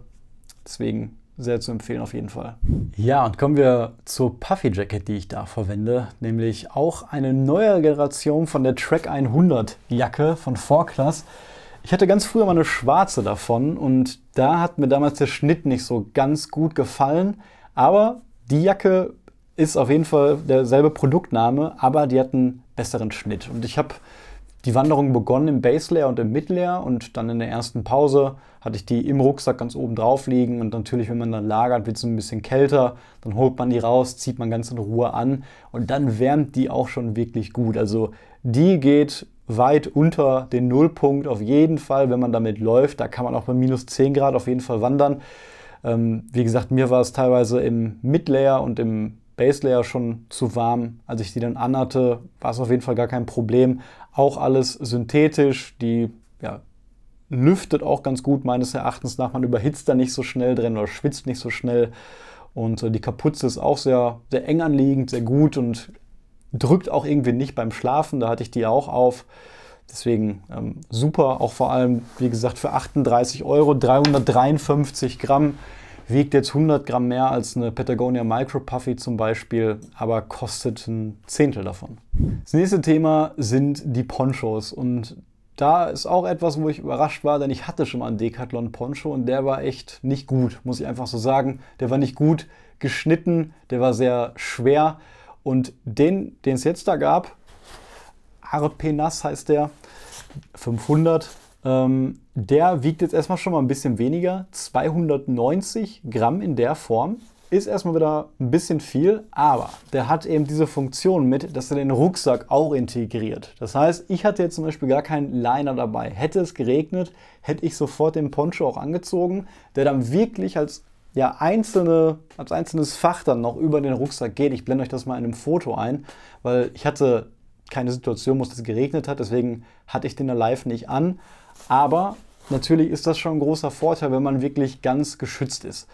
Deswegen sehr zu empfehlen auf jeden Fall. Ja, und kommen wir zur Puffy Jacket, die ich da verwende, nämlich auch eine neue Generation von der Track 100 Jacke von Vorklass. Ich hatte ganz früher mal eine schwarze davon und da hat mir damals der Schnitt nicht so ganz gut gefallen, aber die Jacke ist auf jeden Fall derselbe Produktname, aber die hat einen besseren Schnitt. Und ich habe die Wanderung begonnen im Base Layer und im Mid Layer und dann in der ersten Pause hatte ich die im Rucksack ganz oben drauf liegen und natürlich, wenn man dann lagert, wird es ein bisschen kälter, dann holt man die raus, zieht man ganz in Ruhe an und dann wärmt die auch schon wirklich gut. Also die geht weit unter den Nullpunkt auf jeden Fall, wenn man damit läuft. Da kann man auch bei minus 10 Grad auf jeden Fall wandern. Ähm, wie gesagt, mir war es teilweise im Mid Layer und im Base Layer schon zu warm. Als ich die dann anhatte, war es auf jeden Fall gar kein Problem. Auch alles synthetisch, die ja, lüftet auch ganz gut meines Erachtens nach. Man überhitzt da nicht so schnell drin oder schwitzt nicht so schnell. Und äh, die Kapuze ist auch sehr, sehr eng anliegend, sehr gut und drückt auch irgendwie nicht beim Schlafen. Da hatte ich die auch auf. Deswegen ähm, super, auch vor allem, wie gesagt, für 38 Euro, 353 Gramm wiegt jetzt 100 Gramm mehr als eine Patagonia Micro Puffy zum Beispiel, aber kostet ein Zehntel davon. Das nächste Thema sind die Ponchos und da ist auch etwas, wo ich überrascht war, denn ich hatte schon mal einen Decathlon Poncho und der war echt nicht gut, muss ich einfach so sagen. Der war nicht gut geschnitten, der war sehr schwer und den, den es jetzt da gab, Arpenas heißt der, 500, ähm, der wiegt jetzt erstmal schon mal ein bisschen weniger, 290 Gramm in der Form. Ist erstmal wieder ein bisschen viel, aber der hat eben diese Funktion mit, dass er den Rucksack auch integriert. Das heißt, ich hatte jetzt zum Beispiel gar keinen Liner dabei. Hätte es geregnet, hätte ich sofort den Poncho auch angezogen, der dann wirklich als ja, einzelne, als einzelnes Fach dann noch über den Rucksack geht. Ich blende euch das mal in einem Foto ein, weil ich hatte keine Situation, wo es geregnet hat, deswegen hatte ich den da live nicht an. Aber natürlich ist das schon ein großer Vorteil, wenn man wirklich ganz geschützt ist.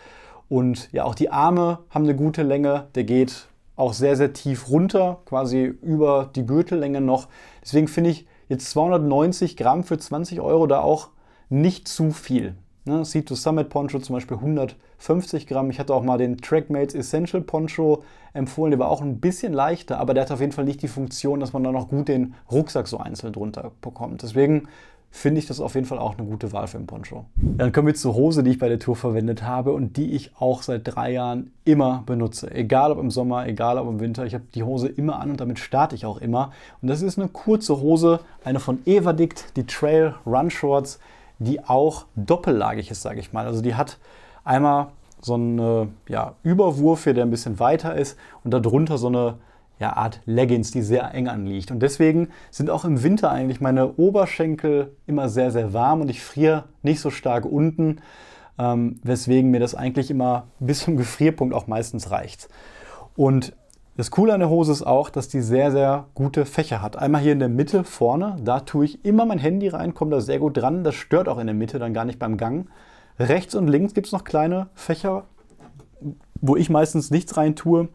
Und ja, auch die Arme haben eine gute Länge. Der geht auch sehr, sehr tief runter, quasi über die Gürtellänge noch. Deswegen finde ich jetzt 290 Gramm für 20 Euro da auch nicht zu viel. Ne, C2 Summit Poncho zum Beispiel 150 Gramm. Ich hatte auch mal den Trackmates Essential Poncho empfohlen. Der war auch ein bisschen leichter, aber der hat auf jeden Fall nicht die Funktion, dass man da noch gut den Rucksack so einzeln drunter bekommt. Deswegen finde ich das auf jeden Fall auch eine gute Wahl für den Poncho. Dann kommen wir zur Hose, die ich bei der Tour verwendet habe und die ich auch seit drei Jahren immer benutze. Egal ob im Sommer, egal ob im Winter, ich habe die Hose immer an und damit starte ich auch immer. Und das ist eine kurze Hose, eine von Evadict, die Trail Run Shorts, die auch doppellagig ist, sage ich mal. Also die hat einmal so einen äh, ja, Überwurf hier, der ein bisschen weiter ist und darunter so eine ja, Art Leggings, die sehr eng anliegt. Und deswegen sind auch im Winter eigentlich meine Oberschenkel immer sehr, sehr warm und ich friere nicht so stark unten, ähm, weswegen mir das eigentlich immer bis zum Gefrierpunkt auch meistens reicht. Und das Coole an der Hose ist auch, dass die sehr, sehr gute Fächer hat. Einmal hier in der Mitte vorne, da tue ich immer mein Handy rein, komme da sehr gut dran. Das stört auch in der Mitte dann gar nicht beim Gang. Rechts und links gibt es noch kleine Fächer, wo ich meistens nichts rein tue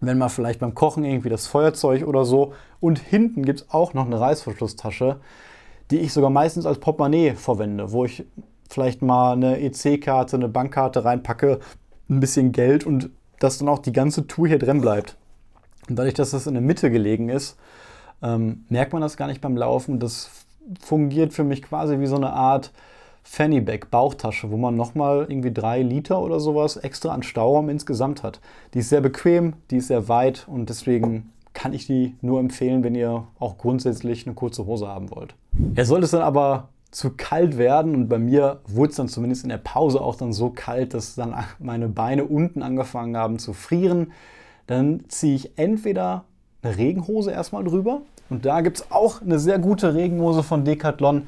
wenn man vielleicht beim Kochen irgendwie das Feuerzeug oder so. Und hinten gibt es auch noch eine Reißverschlusstasche, die ich sogar meistens als Portemonnaie verwende, wo ich vielleicht mal eine EC-Karte, eine Bankkarte reinpacke, ein bisschen Geld und dass dann auch die ganze Tour hier drin bleibt. Und dadurch, dass das in der Mitte gelegen ist, ähm, merkt man das gar nicht beim Laufen. Das fungiert für mich quasi wie so eine Art Fannyback Bauchtasche, wo man nochmal irgendwie drei Liter oder sowas extra an Stauraum insgesamt hat. Die ist sehr bequem, die ist sehr weit und deswegen kann ich die nur empfehlen, wenn ihr auch grundsätzlich eine kurze Hose haben wollt. ja, sollte es dann aber zu kalt werden und bei mir wurde es dann zumindest in der Pause auch dann so kalt, dass dann meine Beine unten angefangen haben zu frieren. Dann ziehe ich entweder eine Regenhose erstmal drüber und da gibt es auch eine sehr gute Regenhose von Decathlon,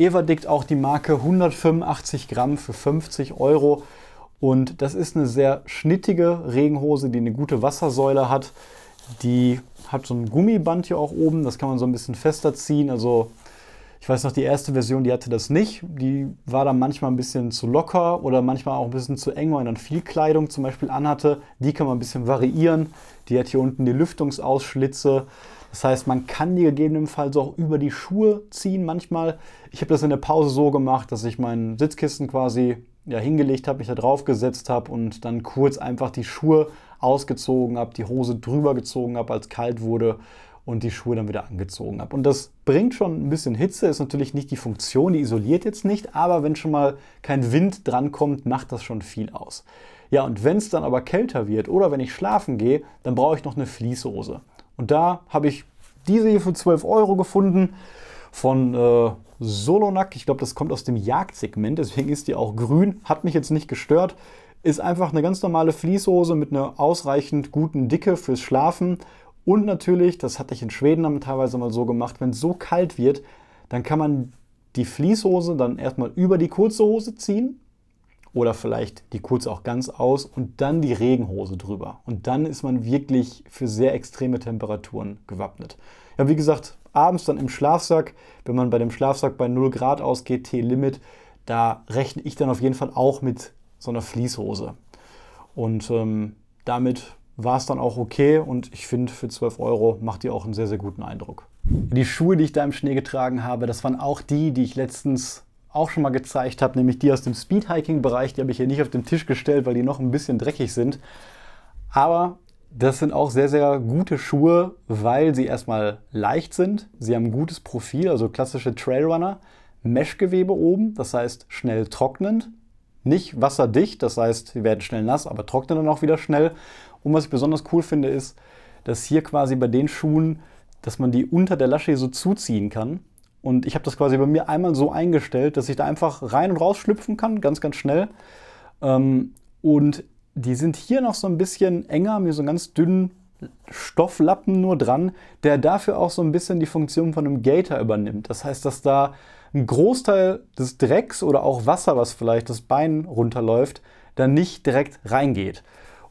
Everdickt auch die Marke 185 Gramm für 50 Euro. Und das ist eine sehr schnittige Regenhose, die eine gute Wassersäule hat. Die hat so ein Gummiband hier auch oben, das kann man so ein bisschen fester ziehen. Also ich weiß noch, die erste Version, die hatte das nicht. Die war dann manchmal ein bisschen zu locker oder manchmal auch ein bisschen zu eng, weil man dann viel Kleidung zum Beispiel anhatte. Die kann man ein bisschen variieren. Die hat hier unten die Lüftungsausschlitze. Das heißt, man kann die gegebenenfalls auch über die Schuhe ziehen manchmal. Ich habe das in der Pause so gemacht, dass ich meinen Sitzkissen quasi ja, hingelegt habe, mich da drauf gesetzt habe und dann kurz einfach die Schuhe ausgezogen habe, die Hose drüber gezogen habe, als kalt wurde und die Schuhe dann wieder angezogen habe. Und das bringt schon ein bisschen Hitze, ist natürlich nicht die Funktion, die isoliert jetzt nicht, aber wenn schon mal kein Wind drankommt, macht das schon viel aus. Ja, und wenn es dann aber kälter wird oder wenn ich schlafen gehe, dann brauche ich noch eine Fließhose. Und da habe ich diese hier für 12 Euro gefunden von äh, Solonack. Ich glaube, das kommt aus dem Jagdsegment, deswegen ist die auch grün. Hat mich jetzt nicht gestört. Ist einfach eine ganz normale Fließhose mit einer ausreichend guten Dicke fürs Schlafen. Und natürlich, das hatte ich in Schweden teilweise mal so gemacht, wenn es so kalt wird, dann kann man die Fließhose dann erstmal über die kurze Hose ziehen oder vielleicht die kurze auch ganz aus und dann die Regenhose drüber. Und dann ist man wirklich für sehr extreme Temperaturen gewappnet. Ja, wie gesagt, abends dann im Schlafsack, wenn man bei dem Schlafsack bei 0 Grad ausgeht, T-Limit, da rechne ich dann auf jeden Fall auch mit so einer Fließhose. Und ähm, damit war es dann auch okay und ich finde, für 12 Euro macht ihr auch einen sehr, sehr guten Eindruck. Die Schuhe, die ich da im Schnee getragen habe, das waren auch die, die ich letztens auch schon mal gezeigt habe, nämlich die aus dem Speedhiking-Bereich. Die habe ich hier nicht auf den Tisch gestellt, weil die noch ein bisschen dreckig sind. Aber das sind auch sehr, sehr gute Schuhe, weil sie erstmal leicht sind. Sie haben ein gutes Profil, also klassische Trailrunner. Meshgewebe oben, das heißt schnell trocknend. Nicht wasserdicht, das heißt, sie werden schnell nass, aber trocknen dann auch wieder schnell. Und was ich besonders cool finde, ist, dass hier quasi bei den Schuhen, dass man die unter der Lasche so zuziehen kann. Und ich habe das quasi bei mir einmal so eingestellt, dass ich da einfach rein und raus schlüpfen kann, ganz, ganz schnell. Ähm, und die sind hier noch so ein bisschen enger, mir so einen ganz dünnen Stofflappen nur dran, der dafür auch so ein bisschen die Funktion von einem Gator übernimmt. Das heißt, dass da ein Großteil des Drecks oder auch Wasser, was vielleicht das Bein runterläuft, dann nicht direkt reingeht.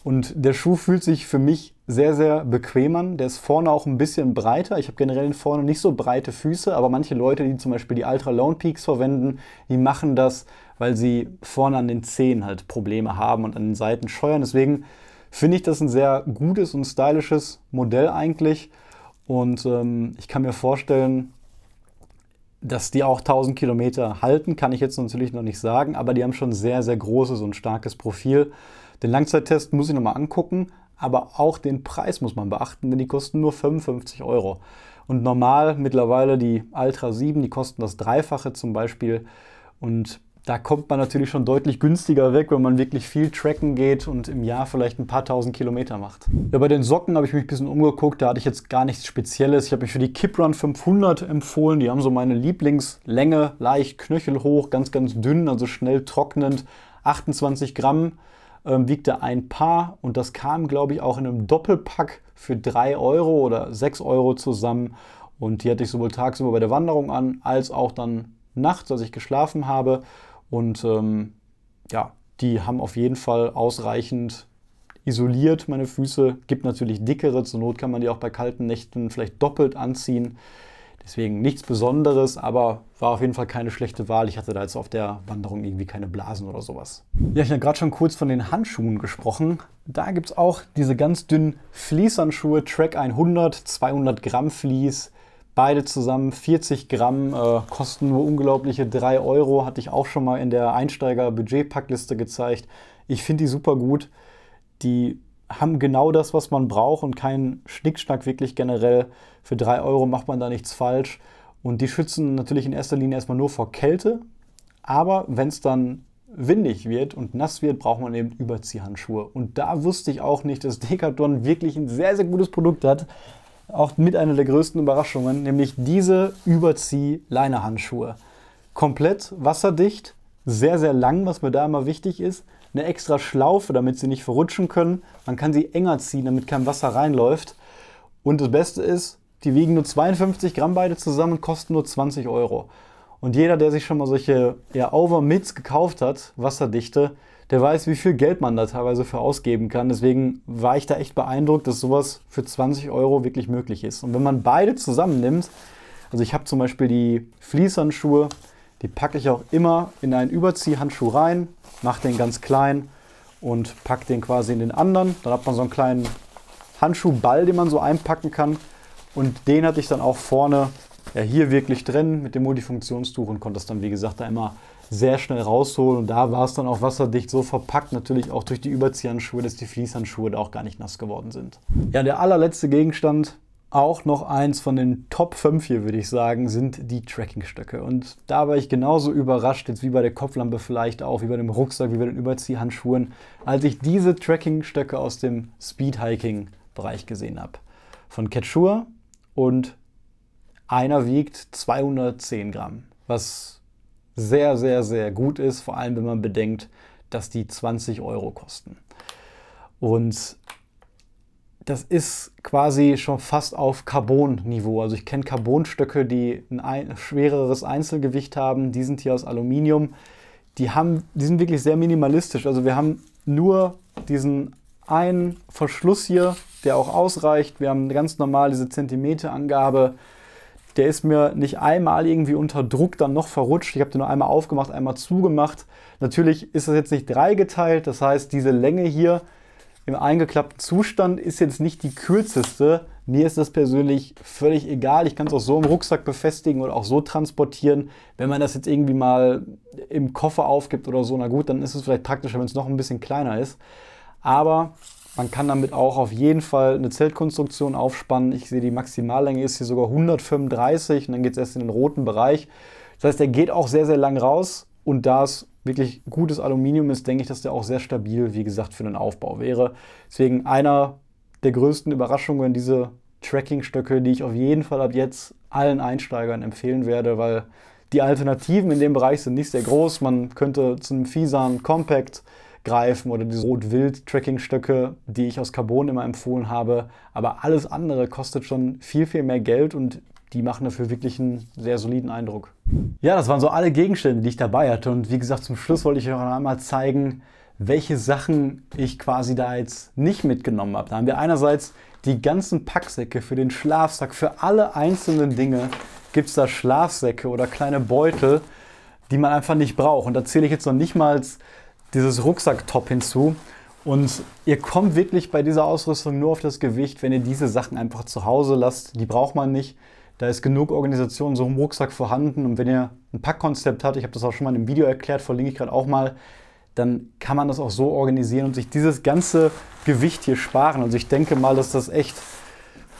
Und der Schuh fühlt sich für mich sehr, sehr bequem an. Der ist vorne auch ein bisschen breiter. Ich habe generell vorne nicht so breite Füße, aber manche Leute, die zum Beispiel die Ultra Lone Peaks verwenden, die machen das, weil sie vorne an den Zehen halt Probleme haben und an den Seiten scheuern. Deswegen finde ich das ein sehr gutes und stylisches Modell eigentlich. Und ähm, ich kann mir vorstellen, dass die auch 1000 Kilometer halten, kann ich jetzt natürlich noch nicht sagen, aber die haben schon sehr, sehr großes und starkes Profil. Den Langzeittest muss ich nochmal angucken, aber auch den Preis muss man beachten, denn die kosten nur 55 Euro. Und normal mittlerweile die Ultra 7, die kosten das Dreifache zum Beispiel. Und da kommt man natürlich schon deutlich günstiger weg, wenn man wirklich viel tracken geht und im Jahr vielleicht ein paar tausend Kilometer macht. Ja, bei den Socken habe ich mich ein bisschen umgeguckt, da hatte ich jetzt gar nichts Spezielles. Ich habe mich für die Kiprun 500 empfohlen, die haben so meine Lieblingslänge, leicht knöchelhoch, ganz, ganz dünn, also schnell trocknend, 28 Gramm ähm, wiegte ein Paar und das kam, glaube ich, auch in einem Doppelpack für 3 Euro oder 6 Euro zusammen. Und die hatte ich sowohl tagsüber bei der Wanderung an, als auch dann nachts, als ich geschlafen habe. Und ähm, ja, die haben auf jeden Fall ausreichend isoliert meine Füße. Gibt natürlich dickere, zur Not kann man die auch bei kalten Nächten vielleicht doppelt anziehen. Deswegen nichts Besonderes, aber war auf jeden Fall keine schlechte Wahl. Ich hatte da jetzt auf der Wanderung irgendwie keine Blasen oder sowas. Ja, ich habe gerade schon kurz von den Handschuhen gesprochen. Da gibt es auch diese ganz dünnen Fließhandschuhe, Track 100, 200 Gramm Fließ. Beide zusammen 40 Gramm, äh, kosten nur unglaubliche 3 Euro. Hatte ich auch schon mal in der Einsteiger-Budget-Packliste gezeigt. Ich finde die super gut. Die haben genau das, was man braucht und keinen Schnickschnack wirklich generell. Für drei Euro macht man da nichts falsch. Und die schützen natürlich in erster Linie erstmal nur vor Kälte. Aber wenn es dann windig wird und nass wird, braucht man eben Überziehhandschuhe. Und da wusste ich auch nicht, dass Decathlon wirklich ein sehr, sehr gutes Produkt hat. Auch mit einer der größten Überraschungen, nämlich diese Überzieh-Leinehandschuhe. Komplett wasserdicht, sehr, sehr lang, was mir da immer wichtig ist eine extra Schlaufe, damit sie nicht verrutschen können. Man kann sie enger ziehen, damit kein Wasser reinläuft. Und das Beste ist, die wiegen nur 52 Gramm beide zusammen und kosten nur 20 Euro. Und jeder, der sich schon mal solche ja, Over-Mids gekauft hat, wasserdichte, der weiß, wie viel Geld man da teilweise für ausgeben kann. Deswegen war ich da echt beeindruckt, dass sowas für 20 Euro wirklich möglich ist. Und wenn man beide zusammennimmt, also ich habe zum Beispiel die Fließhandschuhe, die packe ich auch immer in einen Überziehhandschuh rein, macht den ganz klein und packt den quasi in den anderen. Dann hat man so einen kleinen Handschuhball, den man so einpacken kann. Und den hatte ich dann auch vorne ja, hier wirklich drin mit dem Multifunktionstuch und konnte das dann, wie gesagt, da immer sehr schnell rausholen. Und da war es dann auch wasserdicht so verpackt, natürlich auch durch die Überziehhandschuhe, dass die Fließhandschuhe da auch gar nicht nass geworden sind. Ja, der allerletzte Gegenstand, auch noch eins von den Top 5 hier, würde ich sagen, sind die Trackingstöcke. Und da war ich genauso überrascht, jetzt wie bei der Kopflampe vielleicht auch, wie bei dem Rucksack, wie bei den Überziehhandschuhen, als ich diese Trackingstöcke aus dem Speedhiking-Bereich gesehen habe. Von Quechua und einer wiegt 210 Gramm, was sehr, sehr, sehr gut ist, vor allem wenn man bedenkt, dass die 20 Euro kosten. Und das ist quasi schon fast auf Carbon-Niveau. Also ich kenne Carbonstöcke, die ein, ein schwereres Einzelgewicht haben. Die sind hier aus Aluminium. Die, haben, die sind wirklich sehr minimalistisch. Also wir haben nur diesen einen Verschluss hier, der auch ausreicht. Wir haben ganz normal diese Zentimeterangabe. Der ist mir nicht einmal irgendwie unter Druck dann noch verrutscht. Ich habe den nur einmal aufgemacht, einmal zugemacht. Natürlich ist das jetzt nicht dreigeteilt. Das heißt, diese Länge hier im eingeklappten Zustand ist jetzt nicht die kürzeste. Mir ist das persönlich völlig egal. Ich kann es auch so im Rucksack befestigen oder auch so transportieren. Wenn man das jetzt irgendwie mal im Koffer aufgibt oder so, na gut, dann ist es vielleicht praktischer, wenn es noch ein bisschen kleiner ist. Aber man kann damit auch auf jeden Fall eine Zeltkonstruktion aufspannen. Ich sehe, die Maximallänge ist hier sogar 135 und dann geht es erst in den roten Bereich. Das heißt, der geht auch sehr, sehr lang raus. Und da es wirklich gutes Aluminium ist, denke ich, dass der auch sehr stabil, wie gesagt, für den Aufbau wäre. Deswegen einer der größten Überraschungen, diese Tracking-Stöcke, die ich auf jeden Fall ab jetzt allen Einsteigern empfehlen werde, weil die Alternativen in dem Bereich sind nicht sehr groß. Man könnte zu einem Fisan Compact greifen oder diese Rot-Wild-Tracking-Stöcke, die ich aus Carbon immer empfohlen habe. Aber alles andere kostet schon viel, viel mehr Geld und die machen dafür wirklich einen sehr soliden Eindruck. Ja, das waren so alle Gegenstände, die ich dabei hatte. Und wie gesagt, zum Schluss wollte ich euch noch einmal zeigen, welche Sachen ich quasi da jetzt nicht mitgenommen habe. Da haben wir einerseits die ganzen Packsäcke für den Schlafsack, für alle einzelnen Dinge gibt es da Schlafsäcke oder kleine Beutel, die man einfach nicht braucht. Und da zähle ich jetzt noch nicht mal dieses Rucksacktop hinzu. Und ihr kommt wirklich bei dieser Ausrüstung nur auf das Gewicht, wenn ihr diese Sachen einfach zu Hause lasst. Die braucht man nicht. Da ist genug Organisation so im Rucksack vorhanden. Und wenn ihr ein Packkonzept habt, ich habe das auch schon mal in einem Video erklärt, verlinke ich gerade auch mal, dann kann man das auch so organisieren und sich dieses ganze Gewicht hier sparen. Also ich denke mal, dass das echt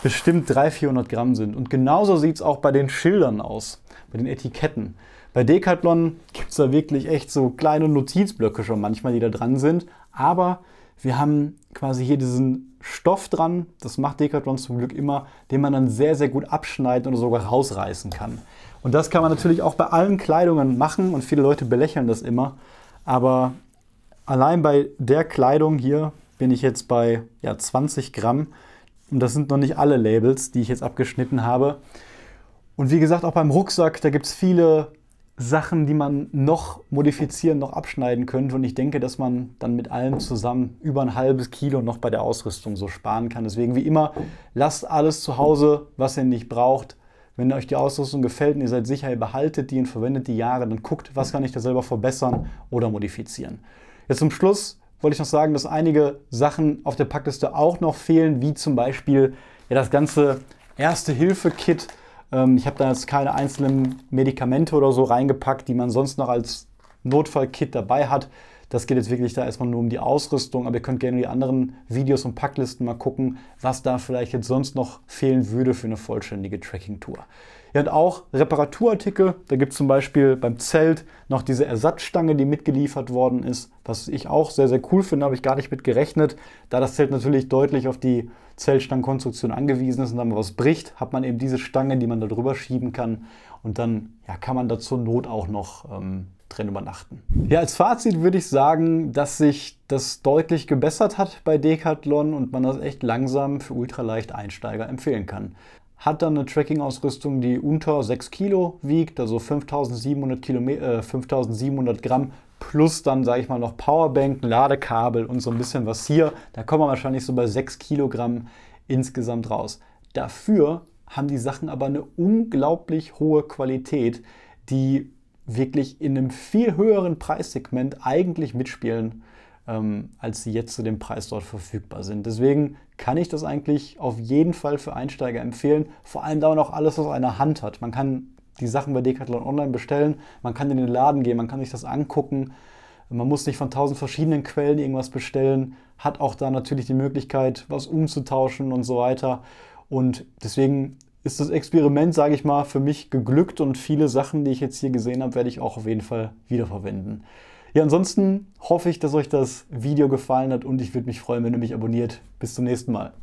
bestimmt 300, 400 Gramm sind. Und genauso sieht es auch bei den Schildern aus, bei den Etiketten. Bei Decathlon gibt es da wirklich echt so kleine Notizblöcke schon manchmal, die da dran sind. Aber wir haben quasi hier diesen Stoff dran, das macht Decathlon zum Glück immer, den man dann sehr, sehr gut abschneiden oder sogar rausreißen kann. Und das kann man natürlich auch bei allen Kleidungen machen und viele Leute belächeln das immer. Aber allein bei der Kleidung hier bin ich jetzt bei ja, 20 Gramm. Und das sind noch nicht alle Labels, die ich jetzt abgeschnitten habe. Und wie gesagt, auch beim Rucksack, da gibt es viele Sachen, die man noch modifizieren, noch abschneiden könnte. Und ich denke, dass man dann mit allem zusammen über ein halbes Kilo noch bei der Ausrüstung so sparen kann. Deswegen wie immer, lasst alles zu Hause, was ihr nicht braucht. Wenn euch die Ausrüstung gefällt und ihr seid sicher, ihr behaltet die und verwendet die Jahre, dann guckt, was kann ich da selber verbessern oder modifizieren. Jetzt zum Schluss wollte ich noch sagen, dass einige Sachen auf der Packliste auch noch fehlen, wie zum Beispiel ja, das ganze Erste-Hilfe-Kit ähm, ich habe da jetzt keine einzelnen Medikamente oder so reingepackt, die man sonst noch als Notfallkit dabei hat, das geht jetzt wirklich da erstmal nur um die Ausrüstung, aber ihr könnt gerne die anderen Videos und Packlisten mal gucken, was da vielleicht jetzt sonst noch fehlen würde für eine vollständige Tracking-Tour. Ihr habt auch Reparaturartikel. Da gibt es zum Beispiel beim Zelt noch diese Ersatzstange, die mitgeliefert worden ist, was ich auch sehr, sehr cool finde, habe ich gar nicht mit gerechnet, da das Zelt natürlich deutlich auf die Zeltstangenkonstruktion angewiesen ist und dann was bricht, hat man eben diese Stange, die man da drüber schieben kann und dann ja, kann man da zur Not auch noch ähm, drin übernachten. Ja, als Fazit würde ich sagen, dass sich das deutlich gebessert hat bei Decathlon und man das echt langsam für ultraleicht Einsteiger empfehlen kann. Hat dann eine Tracking-Ausrüstung, die unter 6 Kilo wiegt, also 5700, Kilome äh, 5700 Gramm plus dann, sage ich mal, noch Powerbank, Ladekabel und so ein bisschen was hier. Da kommen wir wahrscheinlich so bei 6 Kilogramm insgesamt raus. Dafür haben die Sachen aber eine unglaublich hohe Qualität, die wirklich in einem viel höheren Preissegment eigentlich mitspielen, ähm, als sie jetzt zu dem Preis dort verfügbar sind. Deswegen kann ich das eigentlich auf jeden Fall für Einsteiger empfehlen. Vor allem, da man auch alles aus einer Hand hat. Man kann die Sachen bei Decathlon online bestellen, man kann in den Laden gehen, man kann sich das angucken. Man muss nicht von tausend verschiedenen Quellen irgendwas bestellen, hat auch da natürlich die Möglichkeit, was umzutauschen und so weiter. Und deswegen ist das Experiment, sage ich mal, für mich geglückt und viele Sachen, die ich jetzt hier gesehen habe, werde ich auch auf jeden Fall wiederverwenden. Ja, ansonsten hoffe ich, dass euch das Video gefallen hat und ich würde mich freuen, wenn ihr mich abonniert. Bis zum nächsten Mal.